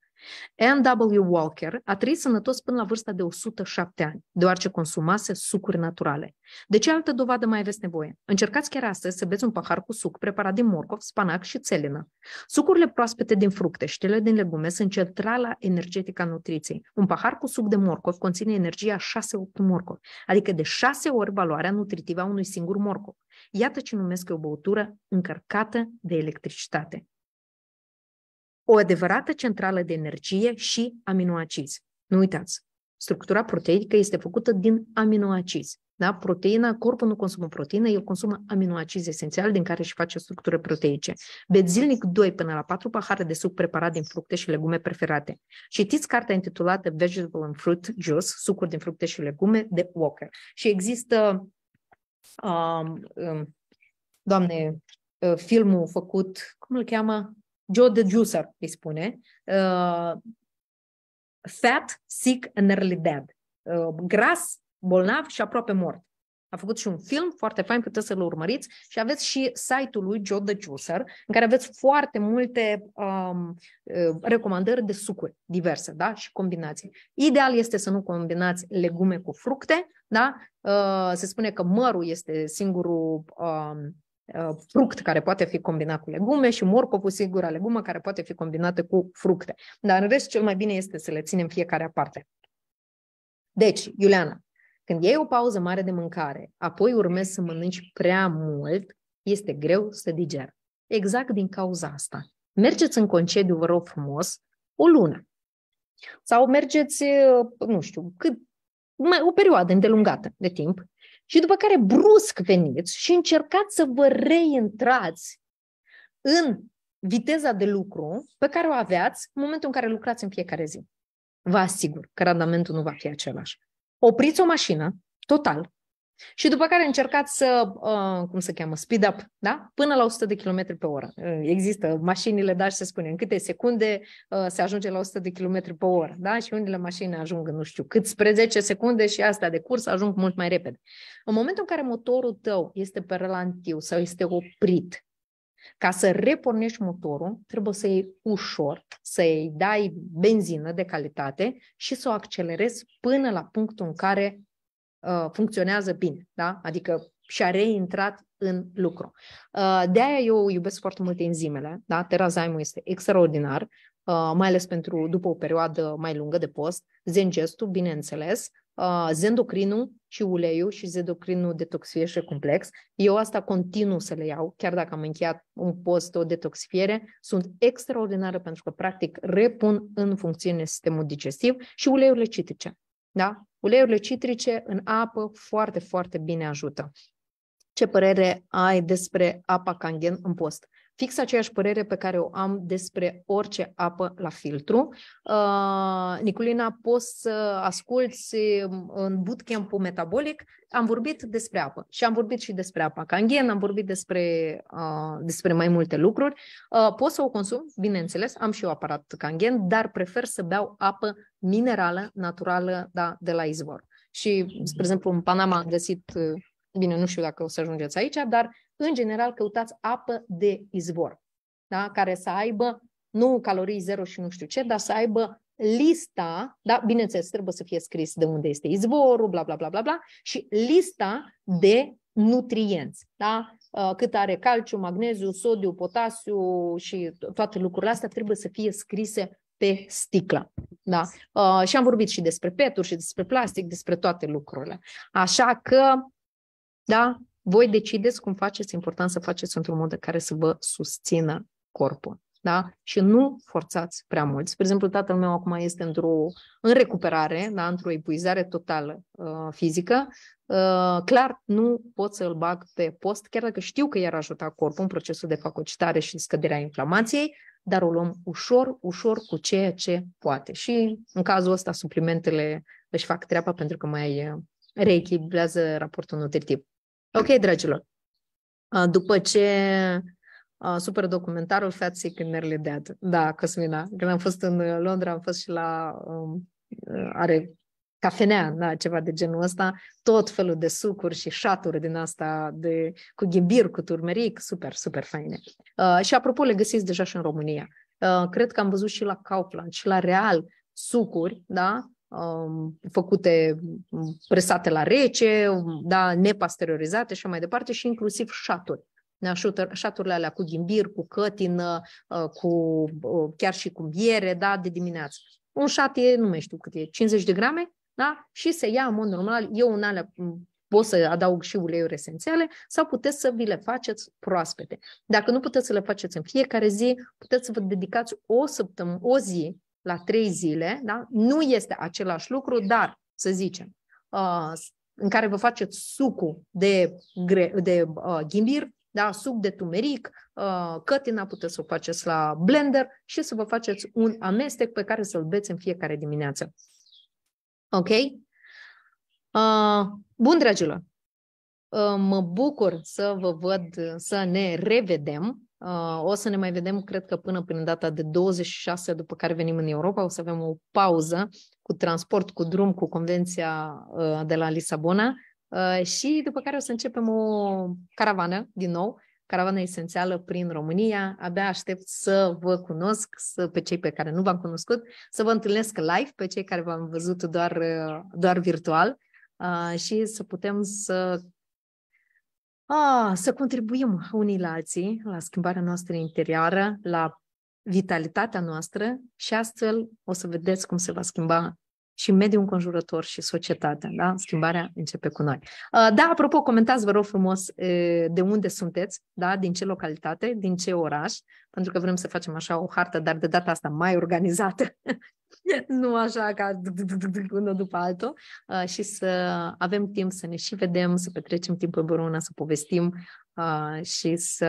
N.W. Walker a trăit sănătos până la vârsta de 107 ani, deoarece consumase sucuri naturale. De ce altă dovadă mai aveți nevoie? Încercați chiar astăzi să beți un pahar cu suc preparat din morcov, spanac și țelină. Sucurile proaspete din fructe și cele din legume sunt centrala energetică a nutriției. Un pahar cu suc de morcov conține energia 6-8 morcovi, adică de 6 ori valoarea nutritivă a unui singur morcov. Iată ce numesc eu băutură încărcată de electricitate. O adevărată centrală de energie și aminoacizi. Nu uitați, structura proteică este făcută din aminoacizi. Da? Proteina, corpul nu consumă proteină, el consumă aminoacizi esențiali din care își face structură proteice. Beți zilnic 2 până la 4 pahare de suc preparat din fructe și legume preferate. Citiți cartea intitulată Vegetable and Fruit Juice, sucuri din fructe și legume, de Walker. Și există a, um, doamne, uh, filmul făcut, cum îl cheamă? Joe the Juicer, îi spune. Uh, fat, sick and early dead. Uh, gras, bolnav și aproape mort. A făcut și un film foarte fain, puteți să-l urmăriți și aveți și site-ul lui Joe the Juicer, în care aveți foarte multe um, uh, recomandări de sucuri diverse da? și combinații. Ideal este să nu combinați legume cu fructe, da? Uh, se spune că mărul este singurul um, uh, fruct care poate fi combinat cu legume și morcovul singura legumă care poate fi combinată cu fructe. Dar în rest cel mai bine este să le ținem fiecare aparte. Deci, Iuliana, când iei o pauză mare de mâncare, apoi urmezi să mănânci prea mult, este greu să digeri. Exact din cauza asta. Mergeți în concediu, vă rog frumos, o lună. Sau mergeți, nu știu, cât, mai, o perioadă îndelungată de timp și după care brusc veniți și încercați să vă reintrați în viteza de lucru pe care o aveați în momentul în care lucrați în fiecare zi. Vă asigur că randamentul nu va fi același opriți o mașină, total, și după care încercați să, uh, cum se cheamă, speed up, da? Până la 100 de km pe oră. Uh, există mașinile, da, și se spune, în câte secunde uh, se ajunge la 100 de km pe oră, da? Și unele mașini ajung, nu știu, cât spre 10 secunde și astea de curs ajung mult mai repede. În momentul în care motorul tău este pe sau este oprit, ca să repornești motorul, trebuie să iei ușor, să-i dai benzină de calitate și să o accelerezi până la punctul în care uh, funcționează bine, da? adică și-a reintrat în lucru. Uh, de aia eu iubesc foarte mult enzimele, da? terazaimul este extraordinar, uh, mai ales pentru după o perioadă mai lungă de post, zengestul, bineînțeles, zendocrinul și uleiul și zendocrinul detoxifiere complex. Eu asta continuu să le iau, chiar dacă am încheiat un post, o detoxifiere, sunt extraordinare pentru că practic repun în funcțiune sistemul digestiv și uleiurile citrice. Da? Uleiurile citrice în apă foarte, foarte bine ajută. Ce părere ai despre apa kangen în post? fix aceeași părere pe care o am despre orice apă la filtru. Uh, Niculina, poți să asculți um, în bootcamp-ul metabolic, am vorbit despre apă și am vorbit și despre apa canghen, am vorbit despre, uh, despre mai multe lucruri. Uh, pot să o consum, bineînțeles, am și eu aparat canghen, dar prefer să beau apă minerală, naturală, da, de la izvor. Și, spre exemplu, în Panama am găsit, uh, bine, nu știu dacă o să ajungeți aici, dar în general căutați apă de izvor, da? care să aibă nu calorii zero și nu știu ce, dar să aibă lista, da, bineînțeles, trebuie să fie scris de unde este izvorul, bla, bla, bla, bla, bla, și lista de nutrienți, da? Uh, cât are calciu, magneziu, sodiu, potasiu și toate lucrurile astea trebuie să fie scrise pe sticlă. Da? Uh, și am vorbit și despre peturi și despre plastic, despre toate lucrurile. Așa că, da, voi decideți cum faceți, important să faceți într-un mod în care să vă susțină corpul. Da? Și nu forțați prea mult. Spre exemplu, tatăl meu acum este într-o în recuperare, da? într-o epuizare totală uh, fizică. Uh, clar, nu pot să-l bag pe post, chiar dacă știu că i-ar ajuta corpul în procesul de facocitare și scăderea inflamației, dar o luăm ușor, ușor cu ceea ce poate. Și în cazul ăsta, suplimentele își fac treaba pentru că mai reechilibrează raportul nutritiv. Ok, dragilor. După ce super documentarul Fat Sick and Nearly Dead. Da, Cosmina. Când am fost în uh, Londra, am fost și la um, are cafenea, da, ceva de genul ăsta, tot felul de sucuri și șaturi din asta de, cu ghimbir, cu turmeric, super, super faine. Uh, și apropo, le găsiți deja și în România. Uh, cred că am văzut și la Kaufland și la Real sucuri, da, Um, făcute, um, presate la rece, um, da, nepasteurizate și mai departe și inclusiv șaturi. Da, șaturile alea cu ghimbir, cu cătină, uh, cu, uh, chiar și cu miere da, de dimineață. Un șat e, nu mai știu cât e, 50 de grame, da? Și se ia în mod normal, eu în alea mm, pot să adaug și uleiuri esențiale sau puteți să vi le faceți proaspete. Dacă nu puteți să le faceți în fiecare zi, puteți să vă dedicați o săptămână, o zi la trei zile, da? nu este același lucru, dar, să zicem, uh, în care vă faceți sucul de, gre, de uh, ghimbir, da? suc de tumeric, uh, cătina, puteți să o faceți la blender și să vă faceți un amestec pe care să-l beți în fiecare dimineață. Ok? Bun, dragilor! Mă bucur să vă văd, să ne revedem Uh, o să ne mai vedem, cred că până prin data de 26, după care venim în Europa, o să avem o pauză cu transport, cu drum, cu convenția uh, de la Lisabona uh, și după care o să începem o caravană din nou, caravana esențială prin România. Abia aștept să vă cunosc să, pe cei pe care nu v-am cunoscut, să vă întâlnesc live pe cei care v-am văzut doar, doar virtual și să putem să Ah, să contribuim unii la alții, la schimbarea noastră interioară, la vitalitatea noastră și astfel o să vedeți cum se va schimba și mediul înconjurător și societatea, da? Schimbarea începe cu noi. Ah, da, apropo, comentați, vă rog frumos, de unde sunteți, da? Din ce localitate, din ce oraș, pentru că vrem să facem așa o hartă, dar de data asta mai organizată [LAUGHS] [LAUGHS] nu așa ca unul după altul uh, și să avem timp să ne și vedem, să petrecem timp împreună, să povestim uh, și să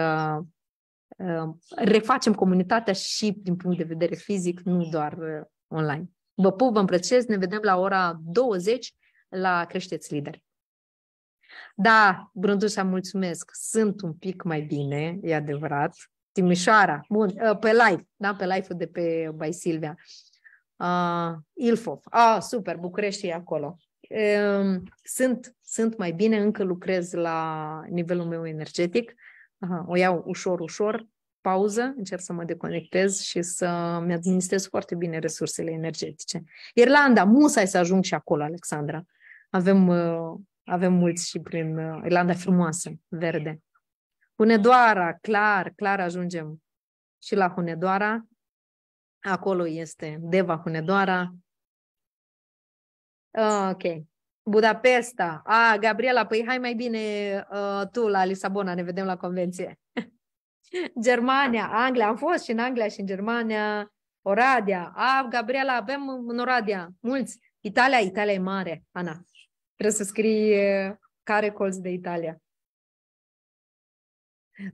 uh, refacem comunitatea și din punct de vedere fizic, nu doar online. Vă pup, vă îmbrăcez, ne vedem la ora 20 la Creșteți Lideri. Da, Brândușa, mulțumesc. Sunt un pic mai bine, e adevărat. Timișoara, bun, pe live, da, pe live-ul de pe Bai Silvia uh, Ilfov. Ah, super, București e acolo. sunt, sunt mai bine, încă lucrez la nivelul meu energetic. o iau ușor, ușor, pauză, încerc să mă deconectez și să-mi administrez foarte bine resursele energetice. Irlanda, musai să ajung și acolo, Alexandra. Avem, uh, avem mulți și prin uh, Irlanda frumoasă, verde. Hunedoara, clar, clar ajungem și la Hunedoara. Acolo este Deva Hunedoara. Ok. Budapesta. A, ah, Gabriela, păi hai mai bine uh, tu la Lisabona, ne vedem la convenție. [LAUGHS] Germania, Anglia, am fost și în Anglia și în Germania, Oradea. A, ah, Gabriela, avem în Oradea mulți. Italia, Italia e mare, Ana. Trebuie să scrii care colț de Italia.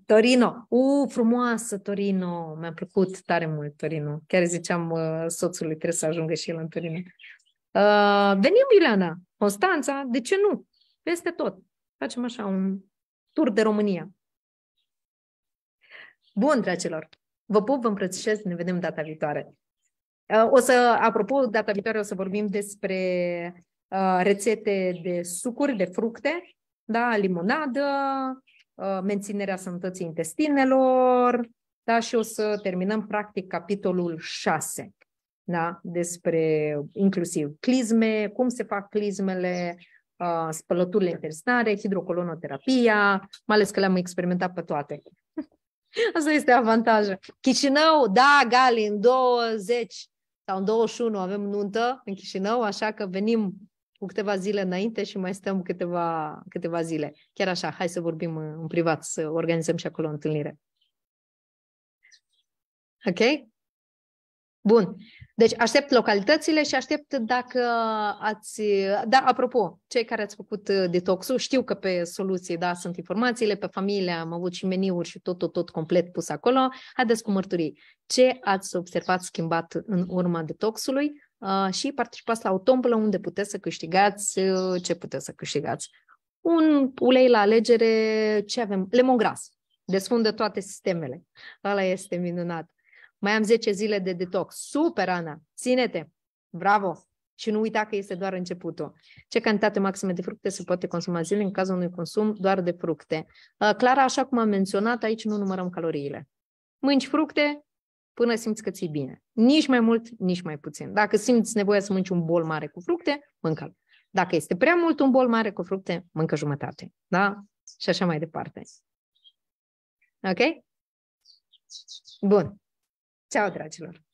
Torino. U, uh, frumoasă Torino! Mi-a plăcut tare mult Torino. Chiar ziceam uh, soțului, trebuie să ajungă și el în Torino. Uh, venim, Ileana, Constanța, de ce nu? Peste tot. Facem așa un tur de România. Bun, dragilor. Vă pup, vă îmbrățișez, ne vedem data viitoare. Uh, o să, apropo, data viitoare o să vorbim despre uh, rețete de sucuri, de fructe, da, limonadă, Uh, menținerea sănătății intestinelor, da, și o să terminăm practic capitolul 6, da, despre inclusiv clizme, cum se fac clizmele, uh, spălăturile intestinare, hidrocolonoterapia, mai ales că le-am experimentat pe toate. [LAUGHS] Asta este avantajul. Chișinău, da, Gali, în 20 sau în 21 avem nuntă în Chișinău, așa că venim cu câteva zile înainte și mai stăm câteva, câteva zile. Chiar așa, hai să vorbim în privat, să organizăm și acolo o întâlnire. Ok? Bun. Deci aștept localitățile și aștept dacă ați... Da, apropo, cei care ați făcut uh, detoxul, știu că pe soluții, da, sunt informațiile, pe familie am avut și meniuri și tot, tot, tot complet pus acolo. Haideți cu mărturii. Ce ați observat schimbat în urma detoxului? Ah, și participați la o tombolă unde puteți să câștigați, uh, ce puteți să câștigați? Un ulei la alegere, ce avem? Lemongras. Desfundă toate sistemele. Ăla este minunat. Mai am 10 zile de detox. Super, Ana! Ține-te! Bravo! Și nu uita că este doar începutul. Ce cantitate maximă de fructe se poate consuma zilnic în cazul unui consum doar de fructe? Ah, Clara, așa cum am menționat, aici nu numărăm caloriile. Mânci fructe, până simți că ți-e bine. Nici mai mult, nici mai puțin. Dacă simți nevoia să mânci un bol mare cu fructe, mâncă-l. Dacă este prea mult un bol mare cu fructe, mâncă jumătate. Da? Și așa mai departe. Ok? Bun. Ciao, dragilor!